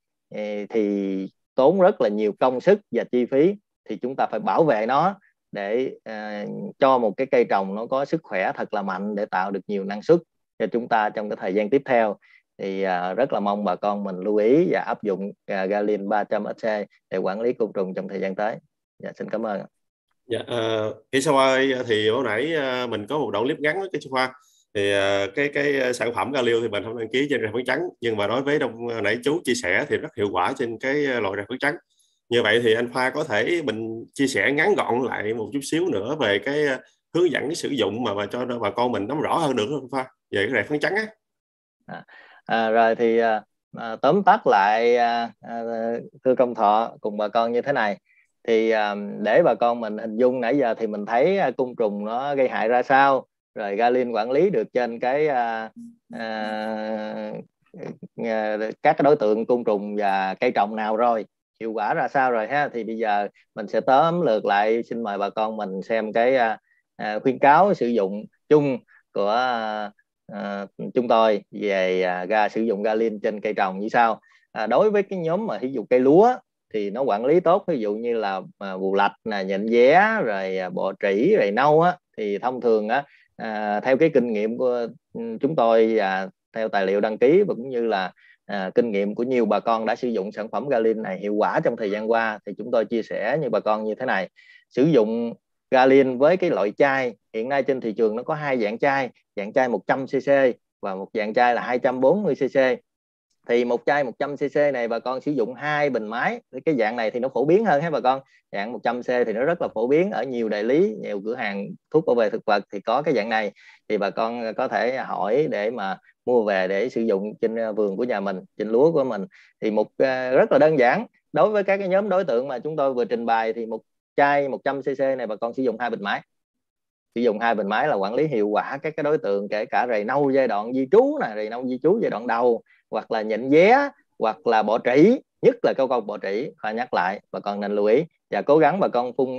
S2: thì tốn rất là nhiều công sức và chi phí thì chúng ta phải bảo vệ nó để uh, cho một cái cây trồng nó có sức khỏe thật là mạnh để tạo được nhiều năng suất cho chúng ta trong cái thời gian tiếp theo thì uh, rất là mong bà con mình lưu ý và áp dụng uh, Galin 300 SC để quản lý côn trùng trong thời gian tới. Dạ, xin cảm ơn.
S1: Dạ, uh, kỹ sư ơi thì hồi nãy uh, mình có một đoạn clip ngắn với kỹ sư khoa thì uh, cái cái sản phẩm Galil thì mình không đăng ký trên rạp phấn trắng nhưng mà đối với đồng nãy chú chia sẻ thì rất hiệu quả trên cái loại rạp phấn trắng như vậy thì anh khoa có thể mình chia sẻ ngắn gọn lại một chút xíu nữa về cái ờ, hướng dẫn cái sử dụng mà mà cho bà con mình nắm rõ hơn được không khoa về cái rẻ phấn trắng á à, à, rồi thì à, tóm tắt lại à, à, thưa công thọ
S2: cùng bà con như thế này thì à, để bà con mình hình dung nãy giờ thì mình thấy à, côn trùng nó gây hại ra sao rồi Galin quản lý được trên cái à, à, các đối tượng côn trùng và cây trồng nào rồi hiệu quả ra sao rồi ha thì bây giờ mình sẽ tóm lược lại xin mời bà con mình xem cái à, à khuyến cáo sử dụng chung của à, à chúng tôi về à, ra sử dụng ga galin trên cây trồng như sau à, đối với cái nhóm mà ví dụ cây lúa thì nó quản lý tốt ví dụ như là à, bù lạch là nhện vé rồi à, bọ trĩ rồi nâu á thì thông thường á à, theo cái kinh nghiệm của ừ, chúng tôi và theo tài liệu đăng ký và cũng như là à, kinh nghiệm của nhiều bà con đã sử dụng sản phẩm Galin này hiệu quả trong thời gian qua thì chúng tôi chia sẻ như bà con như thế này sử dụng Galin với cái loại chai hiện nay trên thị trường nó có hai dạng chai dạng chai 100cc và một dạng chai là 240cc thì một chai 100cc này bà con sử dụng hai bình máy cái dạng này thì nó phổ biến hơn ha bà con dạng 100c thì nó rất là phổ biến ở nhiều đại lý nhiều cửa hàng thuốc bảo vệ thực vật thì có cái dạng này thì bà con có thể hỏi để mà mua về để sử dụng trên ờ, vườn của nhà mình trên lúa của mình thì một ờ, rất là đơn giản đối với các cái nhóm đối tượng mà chúng tôi vừa trình bày thì một chai 100 cc này bà con sử dụng hai bình máy sử dụng hai bình máy là quản lý hiệu quả các cái đối tượng kể cả rầy nâu giai đoạn di trú nè rầy nâu di trú giai đoạn đầu hoặc là nhện vé hoặc là bỏ trĩ nhất là câu con bỏ trĩ và nhắc lại bà con nên lưu ý và cố gắng bà con phun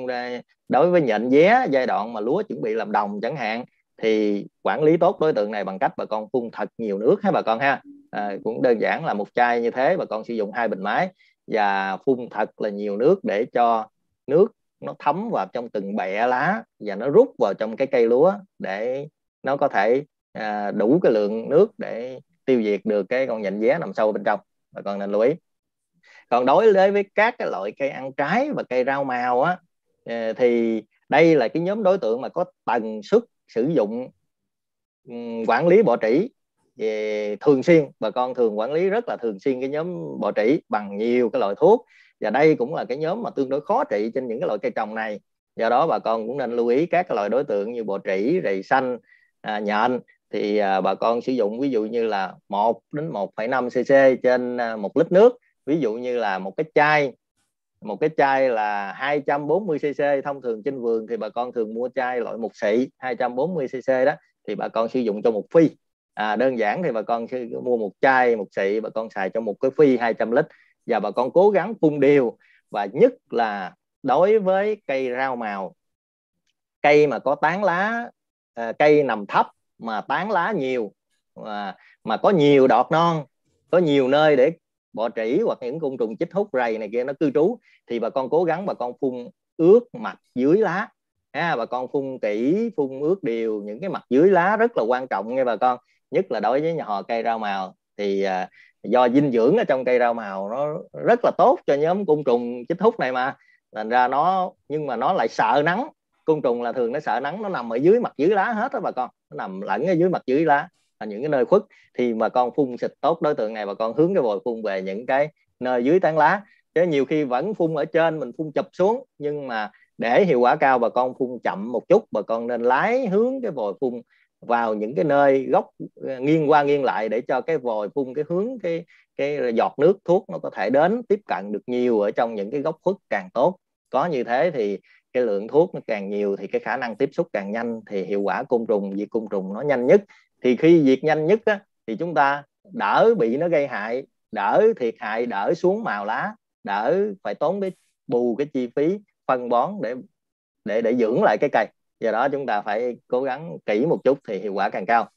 S2: đối với nhện vé giai đoạn mà lúa chuẩn bị làm đồng chẳng hạn thì quản lý tốt đối tượng này bằng cách bà con phun thật nhiều nước ha bà con ha à, cũng đơn giản là một chai như thế bà con sử dụng hai bình máy và phun thật là nhiều nước để cho nước nó thấm vào trong từng bẹ lá và nó rút vào trong cái cây lúa để nó có thể à, đủ cái lượng nước để tiêu diệt được cái con nhện vé nằm sâu bên trong bà con nên lưu ý còn đối với các cái loại cây ăn trái và cây rau màu á à, thì đây là cái nhóm đối tượng mà có tần suất sử dụng ừ, quản lý bỏ trĩ về thường xuyên bà con thường quản lý rất là thường xuyên cái nhóm bọ trĩ bằng nhiều cái loại thuốc và đây cũng là cái nhóm mà tương đối khó trị trên những cái loại cây trồng này do đó bà con cũng nên lưu ý các loại đối tượng như bọ trĩ rầy xanh à, nhện thì à, bà con sử dụng ví dụ như là 1 đến 1,5 cc trên 1 à, lít nước ví dụ như là một cái chai một cái chai là 240 cc thông thường trên vườn thì bà con thường mua chai loại một xị 240 cc đó thì bà con sử dụng cho một phi à, đơn giản thì bà con sẽ mua một chai một xị bà con xài cho một cái phi 200 lít và bà con cố gắng phun đều và nhất là đối với cây rau màu cây mà có tán lá à, cây nằm thấp mà tán lá nhiều mà mà có nhiều đọt non có nhiều nơi để bọ trĩ hoặc những côn trùng chích hút rầy này kia nó cư trú thì bà con cố gắng bà con phun ướt mặt dưới lá ha bà con phun kỹ phun ướt đều những cái mặt dưới lá rất là quan trọng nghe bà con nhất là đối với nhà họ cây rau màu thì à, do dinh dưỡng ở trong cây rau màu nó rất là tốt cho nhóm côn trùng chích hút này mà thành ra nó nhưng mà nó lại sợ nắng côn trùng là thường nó sợ nắng nó nằm ở dưới mặt dưới lá hết đó bà con nó nằm lẫn ở dưới mặt dưới lá những cái nơi khuất thì mà con phun xịt tốt đối tượng này và con hướng cái vòi phun về những cái nơi dưới tán lá chứ nhiều khi vẫn phun ở trên mình phun chụp xuống nhưng mà để hiệu quả cao bà con phun chậm một chút bà con nên lái hướng cái vòi phun vào những cái nơi góc ờ, nghiêng qua nghiêng lại để cho cái vòi phun cái hướng cái cái giọt nước thuốc nó có thể đến tiếp cận được nhiều ở trong những cái góc khuất càng tốt có như thế thì cái lượng thuốc nó càng nhiều thì cái khả năng tiếp xúc càng nhanh thì hiệu quả côn trùng diệt côn trùng nó nhanh nhất thì khi diệt nhanh nhất á, thì chúng ta đỡ bị nó gây hại đỡ thiệt hại đỡ xuống màu lá đỡ phải tốn cái bù cái chi phí phân bón để để để dưỡng lại cái cây do đó chúng ta phải cố gắng kỹ một chút thì hiệu quả càng cao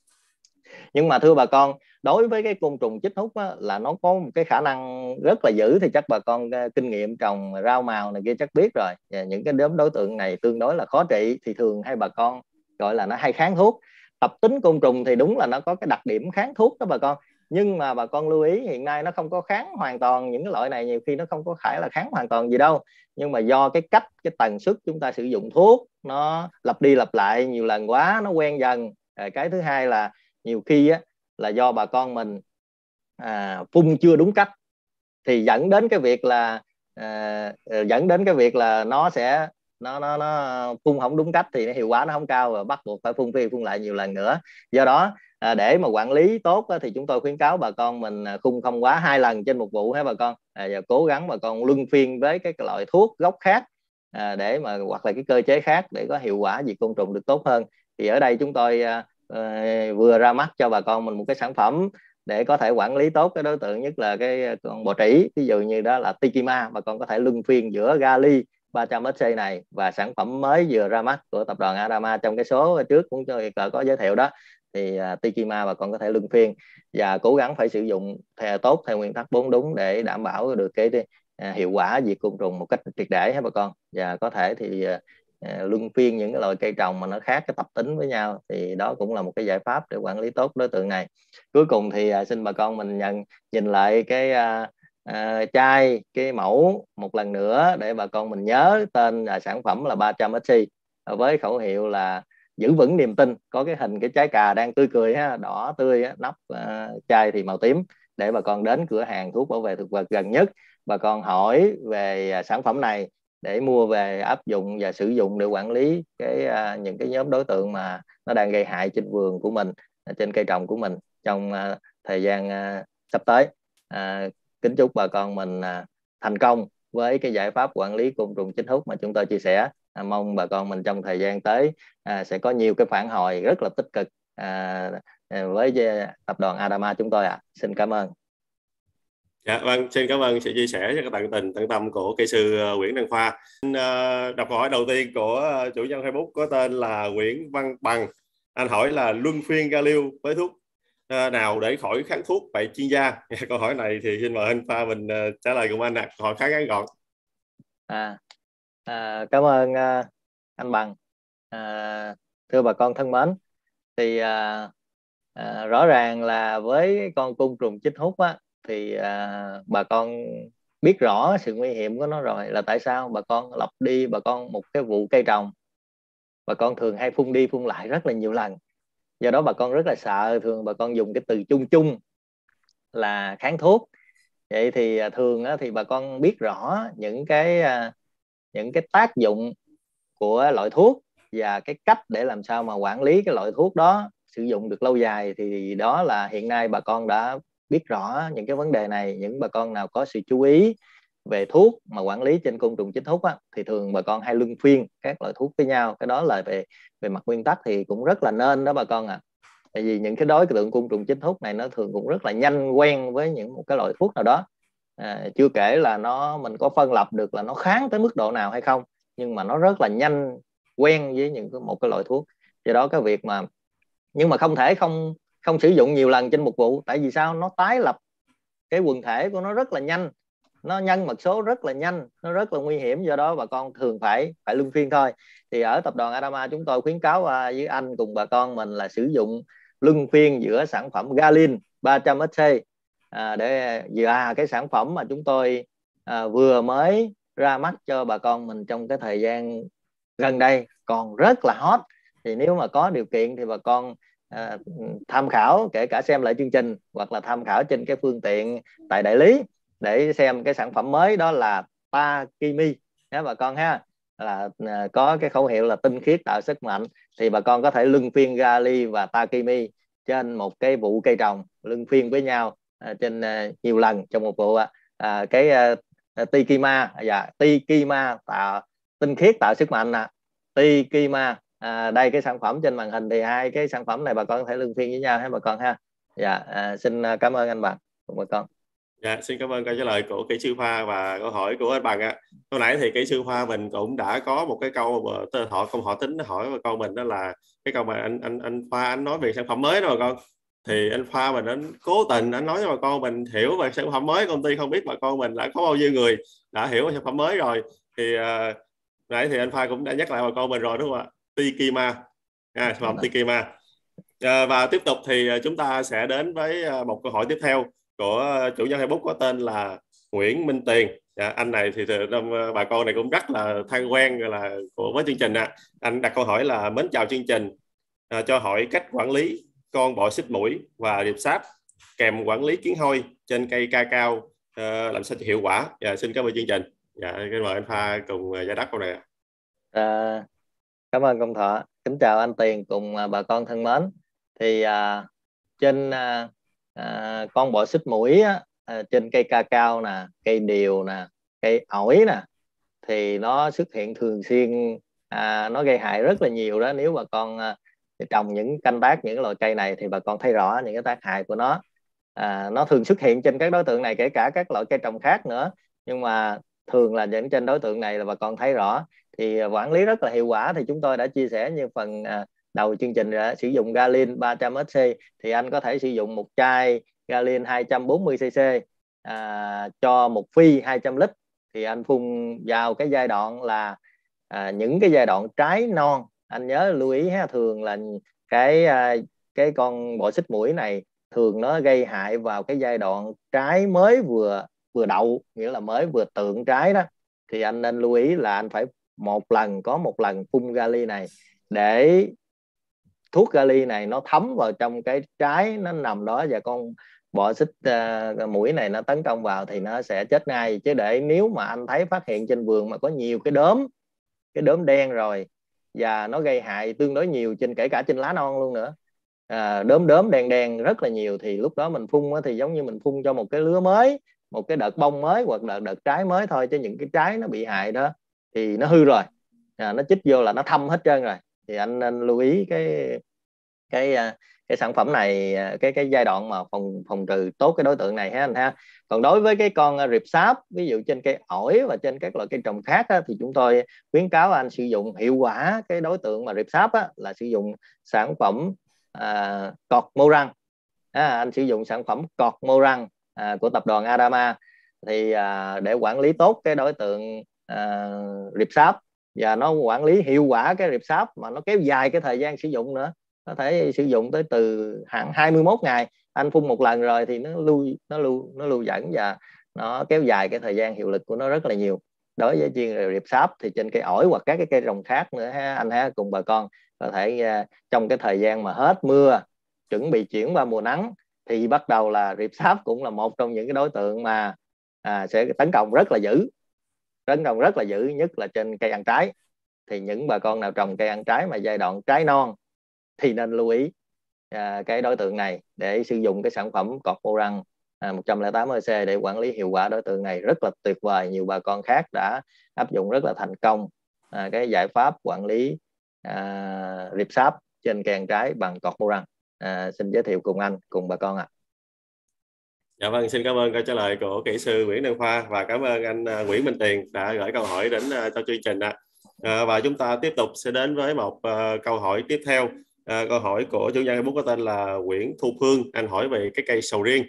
S2: nhưng mà thưa bà con đối với cái côn trùng chích hút á, là nó có một cái khả năng rất là dữ thì chắc bà con ờ, kinh nghiệm trồng rau màu này kia chắc biết rồi và những cái nhóm đối tượng này tương đối là khó trị thì thường hay bà con gọi là nó hay kháng thuốc tập tính côn trùng thì đúng là nó có cái đặc điểm kháng thuốc đó bà con nhưng mà bà con lưu ý hiện nay nó không có kháng hoàn toàn những cái loại này nhiều khi nó không có phải là kháng hoàn toàn gì đâu nhưng mà do cái cách cái tần suất chúng ta sử dụng thuốc nó lặp đi lặp lại nhiều lần quá nó quen dần ờ, cái thứ hai là nhiều khi á, là do bà con mình à, phun chưa đúng cách thì dẫn đến cái việc là à, ờ, dẫn đến cái việc là nó sẽ nó nó nó phun không đúng cách thì nó hiệu quả nó không cao và bắt buộc phải phun phi phun lại nhiều lần nữa do đó à, để mà quản lý tốt thì chúng tôi khuyến cáo bà con mình à, phun không quá hai lần trên một vụ hết bà con à, và cố gắng bà con luân phiên với các loại thuốc gốc khác để mà hoặc là cái cơ chế khác để có hiệu quả diệt côn trùng được tốt hơn thì ở đây chúng tôi ờ, vừa ra mắt cho bà con mình một cái sản phẩm để có thể quản lý tốt cái đối tượng nhất là cái con bò trĩ ví dụ như đó là tikima bà con có thể luân phiên giữa gali 300 SC này và sản phẩm mới vừa ra mắt của tập đoàn Arama trong cái số trước cũng có giới thiệu đó thì à, Tikima và còn có thể luân phiên và cố gắng phải sử dụng theo tốt theo nguyên tắc bốn đúng để đảm bảo được cái à, hiệu quả diệt côn trùng một cách triệt để hết bà con và có thể thì à, luân phiên những cái loại cây trồng mà nó khác cái tập tính với nhau thì đó cũng là một cái giải pháp để quản lý tốt đối tượng này cuối cùng thì xin bà con mình nhận nhìn lại cái à, chai cái mẫu một lần nữa để bà con mình nhớ tên là sản phẩm là 300 XC với khẩu hiệu là giữ vững niềm tin có cái hình cái trái cà đang tươi cười ha đỏ tươi á, nắp à, chai thì màu tím để bà con đến cửa hàng thuốc bảo vệ thực vật gần nhất bà con hỏi về à, sản phẩm này để mua về áp dụng và sử dụng để quản lý cái à, những cái nhóm đối tượng mà nó đang gây hại trên vườn của mình à, trên cây trồng của mình trong à, thời gian à, sắp tới à, kính chúc bà con mình à, thành công với cái giải pháp quản lý côn trùng chính hút mà chúng tôi chia sẻ à, mong bà con mình trong thời gian tới à, sẽ có nhiều cái phản hồi rất là tích cực với tập đoàn Adama chúng tôi ạ à. xin cảm ơn
S1: Dạ, vâng, xin cảm ơn sự chia sẻ rất tận tình, tận tâm của kỹ sư Nguyễn Đăng Khoa. Xin đọc hỏi đầu tiên của chủ nhân Facebook có tên là Nguyễn Văn Bằng. Anh hỏi là luân phiên ga liêu với thuốc Ờ, nào để khỏi kháng thuốc vậy chuyên gia <laughs> câu hỏi này thì xin mời anh pha mình ờ, trả lời cùng anh ạ hỏi khá ngắn gọn à, à cảm ơn à, anh bằng
S2: à, thưa bà con thân mến thì à, à, rõ ràng là với con côn trùng chích hút á thì à, bà con biết rõ sự nguy hiểm của nó rồi là tại sao bà con lọc đi bà con một cái vụ cây trồng bà con thường hay phun đi phun lại rất là nhiều lần do đó bà con rất là sợ thường bà con dùng cái từ chung chung là kháng thuốc vậy thì à, thường thì bà con biết rõ những cái à, những cái tác dụng của loại thuốc và cái cách để làm sao mà quản lý cái loại thuốc đó sử dụng được lâu dài thì đó là hiện nay bà con đã biết rõ những cái vấn đề này những bà con nào có sự chú ý về thuốc mà quản lý trên côn trùng chính hút á, thì thường bà con hay luân phiên các loại thuốc với nhau cái đó là về về mặt nguyên tắc thì cũng rất là nên đó bà con ạ à. tại vì những cái đối tượng côn trùng chính hút này nó thường cũng rất là nhanh quen với những một cái loại thuốc nào đó à, chưa kể là nó mình có phân lập được là nó kháng tới mức độ nào hay không nhưng mà nó rất là nhanh quen với những một cái loại thuốc do đó cái việc mà nhưng mà không thể không không sử dụng nhiều lần trên một vụ tại vì sao nó tái lập cái quần thể của nó rất là nhanh nó nhân mật số rất là nhanh nó rất là nguy hiểm do đó bà con thường phải phải luân phiên thôi thì ở tập đoàn Adama chúng tôi khuyến cáo à, với anh cùng bà con mình là sử dụng luân phiên giữa sản phẩm Galin 300 SC à, để vừa à, cái sản phẩm mà chúng tôi vừa mới ra mắt cho bà con mình trong cái thời gian gần đây còn rất là hot thì nếu mà có điều kiện thì bà con tham khảo kể cả xem lại chương trình hoặc là tham khảo trên cái phương tiện tại đại lý để xem cái sản phẩm mới đó là Takimi nhé bà con ha là à, có cái khẩu hiệu là tinh khiết tạo sức mạnh thì bà con có thể luân phiên Gali và Takimi trên một cái vụ cây trồng luân phiên với nhau à, trên à, nhiều lần trong một vụ à, cái à, và dạ Tikima tạo tinh khiết tạo sức mạnh nè à. Tikima à, đây cái sản phẩm trên màn hình thì hai cái sản phẩm này bà con có thể luân phiên với nhau hết bà con ha dạ à, xin cảm ơn anh bạn cùng bà con
S1: Dạ, xin cảm ơn câu trả lời của kỹ sư Hoa và câu hỏi của anh Bằng ạ. À. Hồi nãy thì kỹ sư Hoa mình cũng đã có một cái câu mà họ không họ tính hỏi và câu mình đó là cái câu mà anh anh anh Hoa anh nói về sản phẩm mới rồi con. Thì anh Hoa mình anh cố tình anh nói cho bà con mình hiểu về sản phẩm mới công ty không biết bà con mình đã có bao nhiêu người đã hiểu về sản phẩm mới rồi. Thì uh, nãy thì anh Hoa cũng đã nhắc lại bà con mình rồi đúng không ạ? Tikima. À, sản phẩm dạ. Tikima. À, và tiếp tục thì ờ, chúng ta sẽ đến với một câu hỏi tiếp theo của ờ, chủ nhân Facebook có tên là Nguyễn Minh Tiền dạ, anh này thì ờ, bà con này cũng rất là thân quen là của với chương trình ạ à. anh đặt câu hỏi là mến chào chương trình à, cho hỏi cách quản lý con bọ xích mũi và điệp sáp kèm quản lý kiến hôi trên cây ca cao à, làm sao cho hiệu quả dạ, xin cảm ơn chương trình dạ mời anh Pha cùng giải đáp câu này ạ à, cảm ơn công thọ kính chào anh Tiền
S2: cùng bà con thân mến thì à, trên à, À, con bọ xích mũi á, à, trên cây ca cao nè cây điều nè cây ổi nè thì nó xuất hiện thường xuyên à, nó gây hại rất là nhiều đó nếu bà con à, trồng những canh tác những loại cây này thì bà con thấy rõ những cái tác hại của nó à, nó thường xuất hiện trên các đối tượng này kể cả các loại cây trồng khác nữa nhưng mà thường là những trên đối tượng này là bà con thấy rõ thì quản lý rất là hiệu quả thì chúng tôi đã chia sẻ như phần à, đầu chương trình đã sử dụng Galin 300 SC thì anh có thể sử dụng một chai Galin 240 cc à, cho một phi 200 lít thì anh phun vào cái giai đoạn là à, những cái giai đoạn trái non anh nhớ lưu ý ha thường là cái à, cái con bọ xích mũi này thường nó gây hại vào cái giai đoạn trái mới vừa vừa đậu nghĩa là mới vừa tượng trái đó thì anh nên lưu ý là anh phải một lần có một lần phun gali này để thuốc kali này nó thấm vào trong cái trái nó nằm đó và con bọ xích uh, ờ, mũi này nó tấn công vào thì nó sẽ chết ngay chứ để nếu mà anh thấy phát hiện trên vườn mà có nhiều cái đốm cái đốm đen rồi và nó gây hại tương đối nhiều trên kể cả trên lá non luôn nữa à, đốm đốm đen đen rất là nhiều thì lúc đó mình phun thì giống như mình phun cho một cái lứa mới một cái đợt bông mới hoặc đợt đợt trái mới thôi chứ những cái trái nó bị hại đó thì nó hư rồi à, nó chích vô là nó thâm hết trơn rồi thì anh nên lưu ý cái cái à, cái sản phẩm này à, cái cái giai đoạn mà phòng phòng trừ tốt cái đối tượng này ha anh ha còn đối với cái con à, rệp sáp ví dụ trên cây ổi và trên các loại cây trồng khác á, thì chúng tôi khuyến cáo anh sử dụng hiệu quả cái đối tượng mà rệp sáp á, là sử dụng sản phẩm à, cọt mô răng à, anh sử dụng sản phẩm cọt mô răng à, của tập đoàn Adama thì à, để quản lý tốt cái đối tượng à, rệp sáp và nó quản lý hiệu quả cái rệp sáp mà nó kéo dài cái thời gian sử dụng nữa có thể sử dụng tới từ hạn 21 ngày anh phun một lần rồi thì nó lưu nó lưu nó lưu dẫn và nó kéo dài cái thời gian hiệu lực của nó rất là nhiều đối với chuyên điệp sáp thì trên cây ổi hoặc các cái cây trồng khác nữa ha anh ha cùng bà con có thể à, trong cái thời gian mà hết mưa chuẩn bị chuyển qua mùa nắng thì bắt đầu là điệp sáp cũng là một trong những cái đối tượng mà à, sẽ tấn công rất là dữ tấn công rất là dữ nhất là trên cây ăn trái thì những bà con nào trồng cây ăn trái mà giai đoạn trái non thì nên lưu ý à, cái đối tượng này để sử dụng cái sản phẩm cọt mô răng à, 108 EC để quản lý hiệu quả đối tượng này rất là tuyệt vời nhiều bà con khác đã áp dụng rất là thành công à, cái giải pháp quản lý à, rịp sáp trên càng trái bằng cọt mô răng à, xin giới thiệu cùng anh cùng bà con ạ à.
S1: Dạ vâng, xin cảm ơn câu trả lời của kỹ sư Nguyễn Đăng Khoa và cảm ơn anh à, Nguyễn Minh Tiền đã gửi câu hỏi đến à, cho chương trình ạ. À, và chúng ta tiếp tục sẽ đến với một uh, câu hỏi tiếp theo À, câu hỏi của chủ nhân Facebook có tên là Nguyễn Thu Phương. Anh hỏi về cái cây sầu riêng.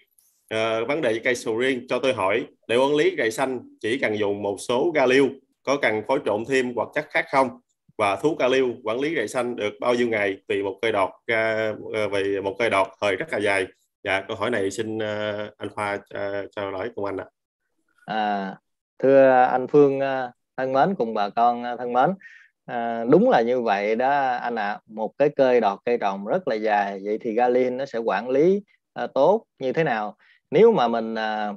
S1: À, vấn đề cây sầu riêng cho tôi hỏi để quản lý rầy xanh chỉ cần dùng một số ga liêu có cần phối trộn thêm hoạt chất khác không và thuốc ca liêu quản lý rầy xanh được bao nhiêu ngày tùy một cây đọt ra vì một cây đọt à, thời rất là dài dạ câu hỏi này xin à, anh khoa à, trao đổi cùng anh ạ
S2: à, thưa anh phương thân mến cùng bà con thân mến À, đúng là như vậy đó anh ạ. À. Một cái cây đọt cây trồng rất là dài. Vậy thì Galin nó sẽ quản lý à, tốt như thế nào? Nếu mà mình à,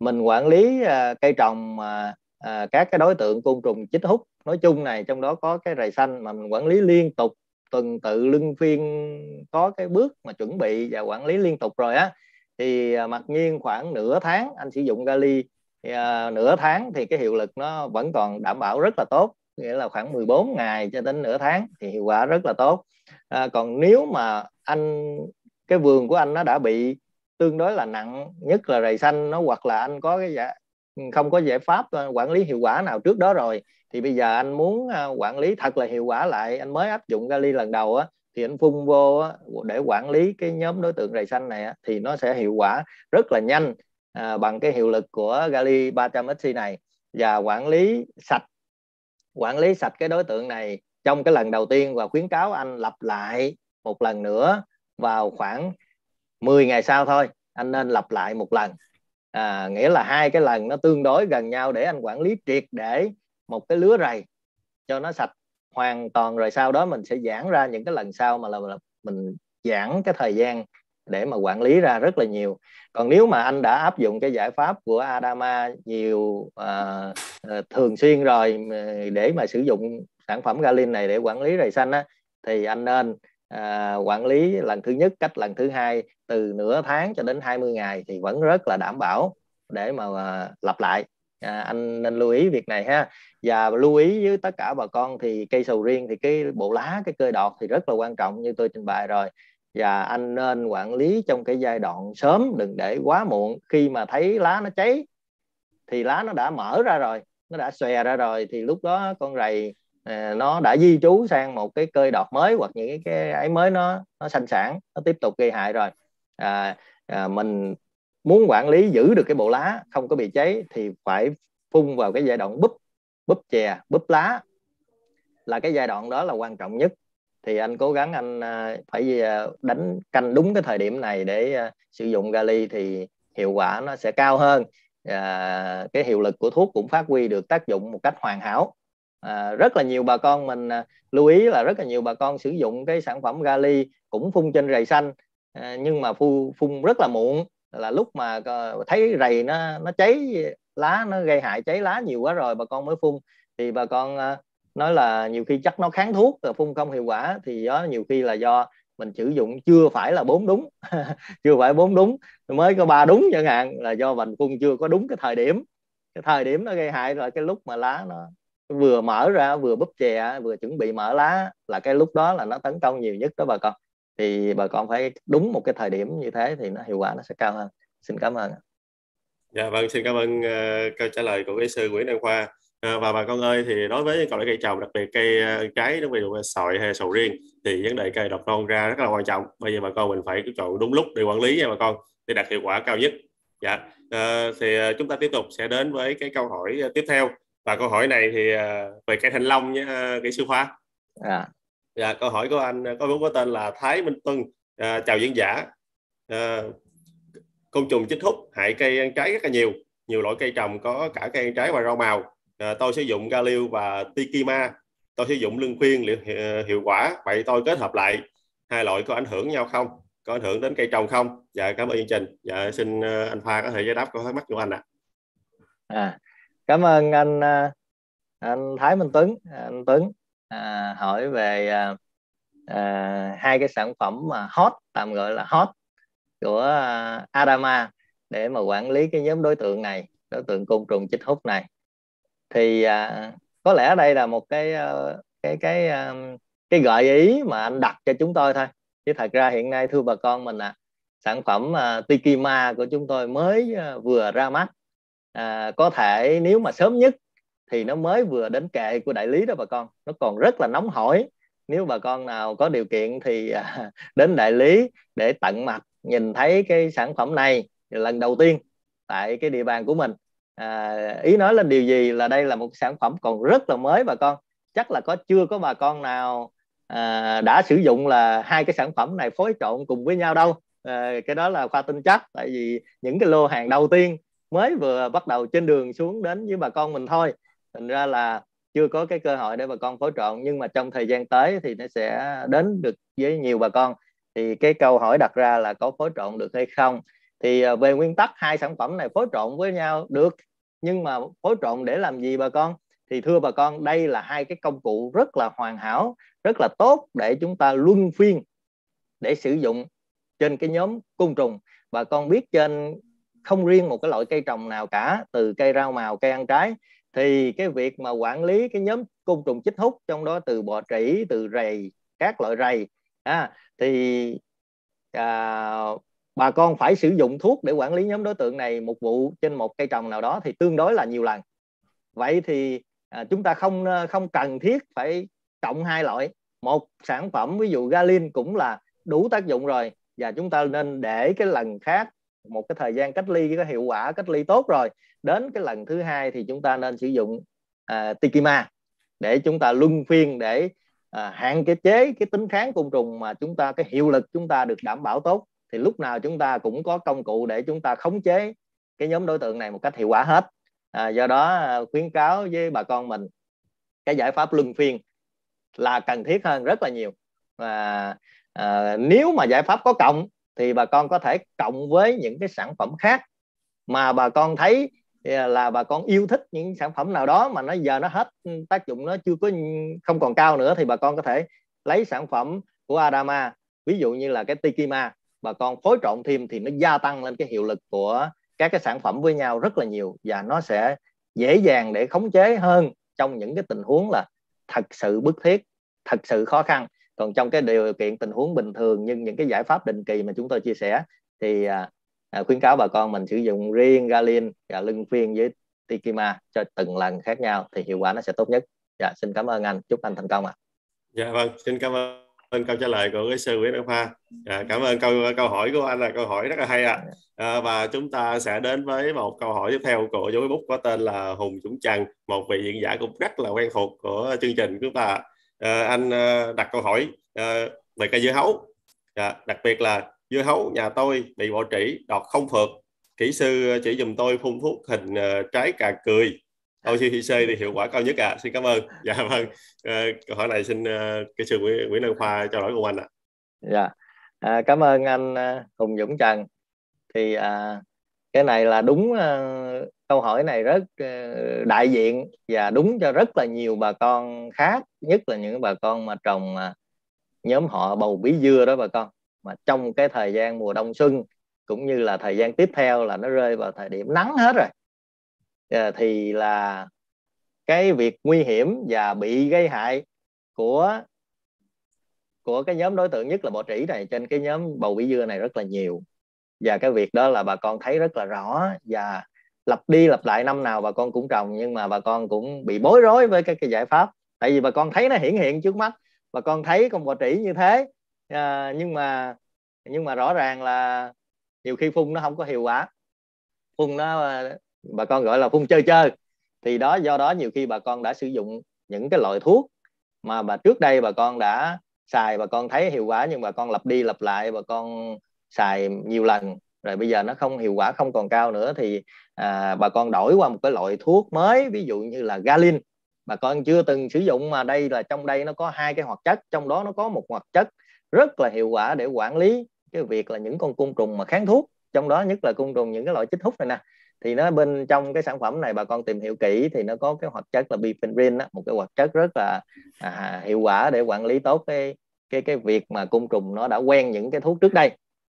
S2: mình quản lý à, cây trồng mà à, các cái đối tượng côn trùng chích hút nói chung này trong đó có cái rầy xanh mà mình quản lý liên tục tuần tự lưng phiên có cái bước mà chuẩn bị và quản lý liên tục rồi á thì à, mặc nhiên khoảng nửa tháng anh sử dụng Gali à, nửa tháng thì cái hiệu lực nó vẫn còn đảm bảo rất là tốt nghĩa là khoảng 14 ngày cho đến nửa tháng thì hiệu quả rất là tốt à, còn nếu mà anh cái vườn của anh nó đã bị tương đối là nặng nhất là rầy xanh nó hoặc là anh có cái giải không có giải pháp ờ, quản lý hiệu quả nào trước đó rồi thì bây giờ anh muốn ờ, quản lý thật là hiệu quả lại anh mới áp dụng gali lần đầu á thì anh phun vô để quản lý cái nhóm đối tượng rầy xanh này thì nó sẽ hiệu quả rất là nhanh à, bằng cái hiệu lực của gali 300 xc này và quản lý sạch quản lý sạch cái đối tượng này trong cái lần đầu tiên và khuyến cáo anh lặp lại một lần nữa vào khoảng 10 ngày sau thôi anh nên lặp lại một lần à, nghĩa là hai cái lần nó tương đối gần nhau để anh quản lý triệt để một cái lứa rầy cho nó sạch hoàn toàn rồi sau đó mình sẽ giãn ra những cái lần sau mà là, là mình giãn cái thời gian để mà quản lý ra rất là nhiều còn nếu mà anh đã áp dụng cái giải pháp của Adama nhiều à, ờ, thường xuyên rồi để mà sử dụng sản phẩm Galin này để quản lý rầy xanh á, thì anh nên à, quản lý lần thứ nhất cách lần thứ hai từ nửa tháng cho đến 20 ngày thì vẫn rất là đảm bảo để mà à, lặp lại à, anh nên lưu ý việc này ha và lưu ý với tất cả bà con thì cây sầu riêng thì cái bộ lá cái cây đọt thì rất là quan trọng như tôi trình bày rồi và anh nên quản lý trong cái giai đoạn sớm đừng để quá muộn khi mà thấy lá nó cháy thì lá nó đã mở ra rồi nó đã xòe ra rồi thì lúc đó con rầy à, nó đã di trú sang một cái cơi đọt mới hoặc những cái ấy mới nó nó sanh sản nó tiếp tục gây hại rồi à, à, mình muốn quản lý giữ được cái bộ lá không có bị cháy thì phải phun vào cái giai đoạn búp búp chè búp lá là cái giai đoạn đó là quan trọng nhất thì anh cố gắng anh à, phải à, đánh canh đúng cái thời điểm này để à, sử dụng gali thì hiệu quả nó sẽ cao hơn à, cái hiệu lực của thuốc cũng phát huy được tác dụng một cách hoàn hảo à, rất là nhiều bà con mình lưu ý là rất là nhiều bà con sử dụng cái sản phẩm gali cũng phun trên rầy xanh à, nhưng mà phun phun rất là muộn là lúc mà thấy rầy nó nó cháy lá nó gây hại cháy lá nhiều quá rồi bà con mới phun thì bà con nói là nhiều khi chắc nó kháng thuốc rồi phun không hiệu quả thì đó nhiều khi là do mình sử dụng chưa phải là bốn đúng <laughs> chưa phải bốn đúng mới có ba đúng chẳng hạn là do mình phun chưa có đúng cái thời điểm cái thời điểm nó gây hại là cái lúc mà lá nó vừa mở ra vừa búp chè vừa chuẩn bị mở lá là cái lúc đó là nó tấn công nhiều nhất đó bà con thì bà con phải đúng một cái thời điểm như thế thì nó hiệu quả nó sẽ cao hơn xin cảm ơn
S1: dạ vâng xin cảm ơn uh, câu trả lời của cái sư Nguyễn Đăng Khoa Ờ, và bà con ơi thì đối với cầu đá cây trồng đặc biệt cây ờ, trái ví dụ sòi hay sầu riêng thì vấn đề cây độc non ra rất là quan trọng bây giờ bà con mình phải chọn đúng lúc để quản lý nha bà con để đạt hiệu quả cao nhất dạ à, thì chúng ta tiếp tục sẽ đến với cái câu hỏi tiếp theo và câu hỏi này thì về cây thanh long nhé kỹ sư khoa à. dạ câu hỏi của anh có vốn có tên là thái minh tuân à, chào diễn giả à, côn trùng chích hút hại cây ăn trái rất là nhiều nhiều loại cây trồng có cả cây ăn trái và rau màu à, tôi sử dụng Galil và Tikima tôi sử dụng lưng khuyên liệu hiệu quả vậy tôi kết hợp lại hai loại có ảnh hưởng nhau không có ảnh hưởng đến cây trồng không dạ cảm ơn chương trình dạ xin ờ, anh Pha có thể giải đáp câu thắc mắc của anh ạ
S2: à. à, cảm ơn anh ờ, anh Thái Minh Tuấn anh Tuấn à, hỏi về à, hai cái sản phẩm mà hot tạm gọi là hot của Adama để mà quản lý cái nhóm đối tượng này đối tượng côn trùng chích hút này thì à, có lẽ đây là một cái ờ, cái cái ờ, cái gợi ý mà anh đặt cho chúng tôi thôi chứ thật ra hiện nay thưa bà con mình là sản phẩm à, Tiki Ma của chúng tôi mới ờ, vừa ra mắt à, có thể nếu mà sớm nhất thì nó mới vừa đến kệ của đại lý đó bà con nó còn rất là nóng hổi nếu bà con nào có điều kiện thì à, <laughs> đến đại lý để tận mặt nhìn thấy cái sản phẩm này lần đầu tiên tại cái địa bàn của mình à, ý nói lên điều gì là đây là một sản phẩm còn rất là mới bà con chắc là có chưa có bà con nào à, đã sử dụng là hai cái sản phẩm này phối trộn cùng với nhau đâu à, cái đó là khoa tin chắc tại vì những cái lô hàng đầu tiên mới vừa bắt đầu trên đường xuống đến với bà con mình thôi thành ra là chưa có cái cơ hội để bà con phối trộn nhưng mà trong thời gian tới thì nó sẽ đến được với nhiều bà con thì cái câu hỏi đặt ra là có phối trộn được hay không thì ờ, về nguyên tắc hai sản phẩm này phối trộn với nhau được nhưng mà phối trộn để làm gì bà con thì thưa bà con đây là hai cái công cụ rất là hoàn hảo rất là tốt để chúng ta luân phiên để sử dụng trên cái nhóm côn trùng bà con biết trên không riêng một cái loại cây trồng nào cả từ cây rau màu cây ăn trái thì cái việc mà quản lý cái nhóm côn trùng chích hút trong đó từ bọ trĩ từ rầy các loại rầy à, thì à, bà con phải sử dụng thuốc để quản lý nhóm đối tượng này một vụ trên một cây trồng nào đó thì tương đối là nhiều lần vậy thì à, chúng ta không à, không cần thiết phải cộng hai loại một sản phẩm ví dụ galin cũng là đủ tác dụng rồi và chúng ta nên để cái lần khác một cái thời gian cách ly cái hiệu quả cách ly tốt rồi đến cái lần thứ hai thì chúng ta nên sử dụng à, tikima để chúng ta luân phiên để à, hạn chế cái tính kháng côn trùng mà chúng ta cái hiệu lực chúng ta được đảm bảo tốt thì lúc nào chúng ta cũng có công cụ để chúng ta khống chế cái nhóm đối tượng này một cách hiệu quả hết à, do đó à, khuyến cáo với bà con mình cái giải pháp luân phiên là cần thiết hơn rất là nhiều và à, nếu mà giải pháp có cộng thì bà con có thể cộng với những cái sản phẩm khác mà bà con thấy à, là bà con yêu thích những sản phẩm nào đó mà nó giờ nó hết tác dụng nó chưa có không còn cao nữa thì bà con có thể lấy sản phẩm của Adama ví dụ như là cái Tikima bà con phối trộn thêm thì nó gia tăng lên cái hiệu lực của các cái sản phẩm với nhau rất là nhiều và nó sẽ dễ dàng để khống chế hơn trong những cái tình huống là thật sự bức thiết thật sự khó khăn còn trong cái điều kiện tình huống bình thường nhưng những cái giải pháp định kỳ mà chúng tôi chia sẻ thì à, à khuyến cáo bà con mình sử dụng riêng galin và lưng phiên với tikima cho từng lần khác nhau thì hiệu quả nó sẽ tốt nhất dạ xin cảm ơn anh chúc anh thành công ạ à.
S1: dạ vâng xin cảm ơn ơn câu trả lời của cái sư Nguyễn Đăng Khoa. À, cảm ơn câu câu hỏi của anh là câu hỏi rất là hay ạ. À. À, và chúng ta sẽ đến với một câu hỏi tiếp theo của dấu bút có tên là Hùng Dũng Trần, một vị diễn giả cũng rất là quen thuộc của chương trình của chúng ta. À, anh ờ, đặt câu hỏi à, về cây dưa hấu. À, đặc biệt là dưa hấu nhà tôi bị bỏ trĩ đọt không phượt. Kỹ sư chỉ dùm tôi phun thuốc hình ờ, trái cà cười OCCC thì hiệu quả cao nhất ạ. À. Xin cảm ơn. <laughs> Dạ vâng. À, câu hỏi này xin uh, ờ, kỹ sư Nguyễn, Nguyễn Đăng Khoa trao đổi cùng anh ạ.
S2: À. Dạ. À, cảm ơn anh ờ, Hùng Dũng Trần. Thì à, cái này là đúng uh, câu hỏi này rất uh, đại diện và đúng cho rất là nhiều bà con khác, nhất là những bà con mà trồng uh, nhóm họ bầu bí dưa đó bà con. Mà trong cái thời gian mùa đông xuân cũng như là thời gian tiếp theo là nó rơi vào thời điểm nắng hết rồi Ờ, thì là cái việc nguy hiểm và bị gây hại của của cái nhóm đối tượng nhất là bộ trĩ này trên cái nhóm bầu bỉ dưa này rất là nhiều và cái việc đó là bà con thấy rất là rõ và lặp đi lặp lại năm nào bà con cũng trồng nhưng mà bà con cũng bị bối rối với các cái giải pháp tại vì bà con thấy nó hiển hiện trước mắt bà con thấy con bò trĩ như thế à, nhưng mà nhưng mà rõ ràng là nhiều khi phun nó không có hiệu quả phun nó bà con gọi là phun chơi chơi thì đó do đó nhiều khi bà con đã sử dụng những cái loại thuốc mà bà trước đây bà con đã xài bà con thấy hiệu quả nhưng bà con lặp đi lặp lại bà con xài nhiều lần rồi bây giờ nó không hiệu quả không còn cao nữa thì à, bà con đổi qua một cái loại thuốc mới ví dụ như là galin bà con chưa từng sử dụng mà đây là trong đây nó có hai cái hoạt chất trong đó nó có một hoạt chất rất là hiệu quả để quản lý cái việc là những con côn trùng mà kháng thuốc trong đó nhất là côn trùng những cái loại chích hút này nè thì nó bên trong cái sản phẩm này bà con tìm hiểu kỹ thì nó có cái hoạt chất là bifenrin đó, một cái hoạt chất rất là à, hiệu quả để quản lý tốt cái cái cái việc mà côn trùng nó đã quen những cái thuốc trước đây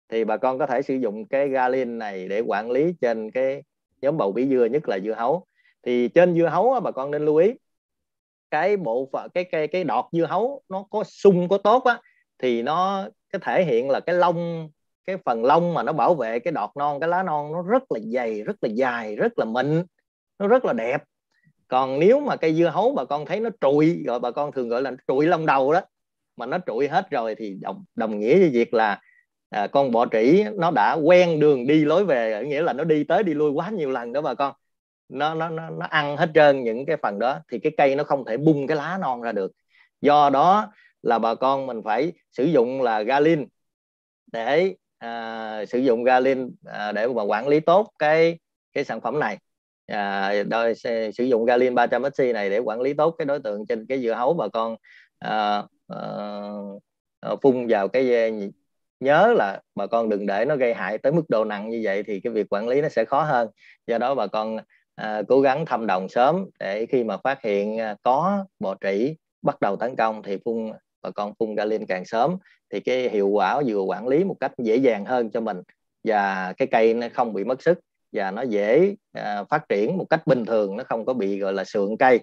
S2: thì bà con có thể sử dụng cái galin này để quản lý trên cái nhóm bầu bí dưa nhất là dưa hấu thì trên dưa hấu á, bà con nên lưu ý cái bộ phận cái cái cái đọt dưa hấu nó có sung có tốt á thì nó cái thể hiện là cái lông cái phần lông mà nó bảo vệ cái đọt non cái lá non nó rất là dày rất là dài rất là mịn nó rất là đẹp còn nếu mà cây dưa hấu bà con thấy nó trụi rồi bà con thường gọi là trụi lông đầu đó mà nó trụi hết rồi thì đồng, đồng nghĩa với việc là à, con bọ trĩ nó đã quen đường đi lối về nghĩa là nó đi tới đi lui quá nhiều lần đó bà con nó nó nó, nó ăn hết trơn những cái phần đó thì cái cây nó không thể bung cái lá non ra được do đó là bà con mình phải sử dụng là galin để à, sử dụng Galin à, để mà quản lý tốt cái cái sản phẩm này à, đôi, sử dụng Galin 300 XC này để quản lý tốt cái đối tượng trên cái dưa hấu bà con à, à, à phun vào cái à, nhớ là bà con đừng để nó gây hại tới mức độ nặng như vậy thì cái việc quản lý nó sẽ khó hơn do đó bà con à, cố gắng thăm đồng sớm để khi mà phát hiện à, có bọ trĩ bắt đầu tấn công thì phun bà con phun ra lên càng sớm thì cái hiệu quả vừa quản lý một cách dễ dàng hơn cho mình và cái cây nó không bị mất sức và nó dễ à, phát triển một cách bình thường nó không có bị gọi là sượng cây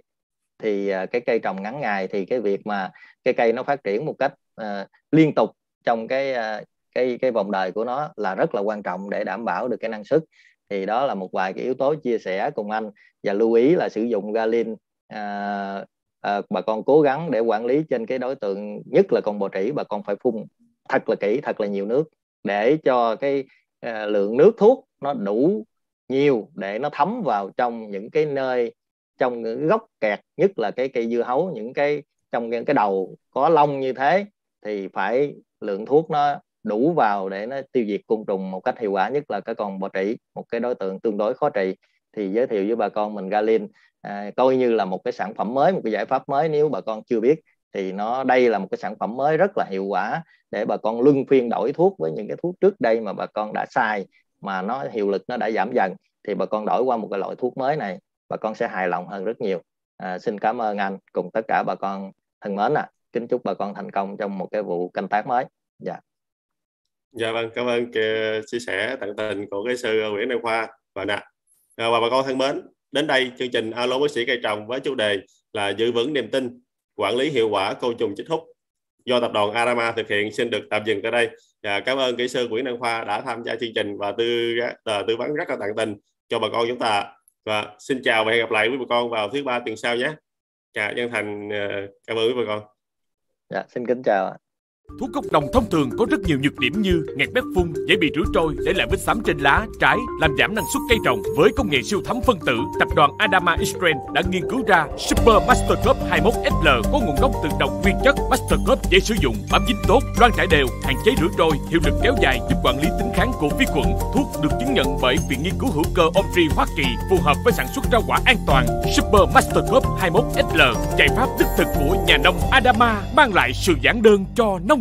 S2: thì à, cái cây trồng ngắn ngày thì cái việc mà cái cây nó phát triển một cách à, liên tục trong cái à, cái cái vòng đời của nó là rất là quan trọng để đảm bảo được cái năng suất thì đó là một vài cái yếu tố chia sẻ cùng anh và lưu ý là sử dụng galin à, à, bà con cố gắng để quản lý trên cái đối tượng nhất là con bò trĩ bà con phải phun thật là kỹ thật là nhiều nước để cho cái à, lượng nước thuốc nó đủ nhiều để nó thấm vào trong những cái nơi trong những gốc kẹt nhất là cái cây dưa hấu những cái trong những cái đầu có lông như thế thì phải lượng thuốc nó đủ vào để nó tiêu diệt côn trùng một cách hiệu quả nhất là cái con bọ trĩ một cái đối tượng tương đối khó trị thì giới thiệu với bà con mình Galin à, coi như là một cái sản phẩm mới một cái giải pháp mới nếu bà con chưa biết thì nó đây là một cái sản phẩm mới rất là hiệu quả để bà con luân phiên đổi thuốc với những cái thuốc trước đây mà bà con đã xài mà nó hiệu lực nó đã giảm dần thì bà con đổi qua một cái loại thuốc mới này bà con sẽ hài lòng hơn rất nhiều à, xin cảm ơn anh cùng tất cả bà con thân mến ạ à. kính chúc bà con thành công trong một cái vụ canh tác mới dạ
S1: dạ vâng cảm ơn ờ, chia sẻ tận tình của cái sư Nguyễn Đăng Khoa và nè à, và bà con thân mến đến đây chương trình alo bác sĩ cây trồng với chủ đề là giữ vững niềm tin quản lý hiệu quả côn trùng chích hút do tập đoàn Arama thực hiện xin được tạm dừng tại đây và cảm ơn kỹ sư Nguyễn Đăng Khoa đã tham gia chương trình và tư à, tư vấn rất là tận tình cho bà con chúng ta và xin chào và hẹn gặp lại quý bà con vào thứ ba tuần sau nhé. Dạ, chân thành à, cảm ơn quý bà con. Dạ, xin kính chào ạ. Thuốc cốc đồng thông thường có rất nhiều nhược điểm như ngạt bếp phun, dễ bị rửa trôi, để lại vết xám trên lá, trái, làm giảm năng suất cây trồng. Với công nghệ siêu thấm phân tử, tập đoàn Adama Israel đã nghiên cứu ra Super Master Cup 21SL có nguồn gốc từ độc nguyên chất Master Cup dễ sử dụng, bám dính tốt, loang trải đều, hạn chế rửa trôi, hiệu lực kéo dài giúp quản lý tính kháng của vi khuẩn. Thuốc được chứng nhận bởi Viện Nghiên cứu Hữu cơ Omri Hoa Kỳ, phù hợp với sản xuất rau quả an toàn. Super Master Cup 21SL, giải pháp đích thực của nhà nông Adama mang lại sự giản đơn cho nông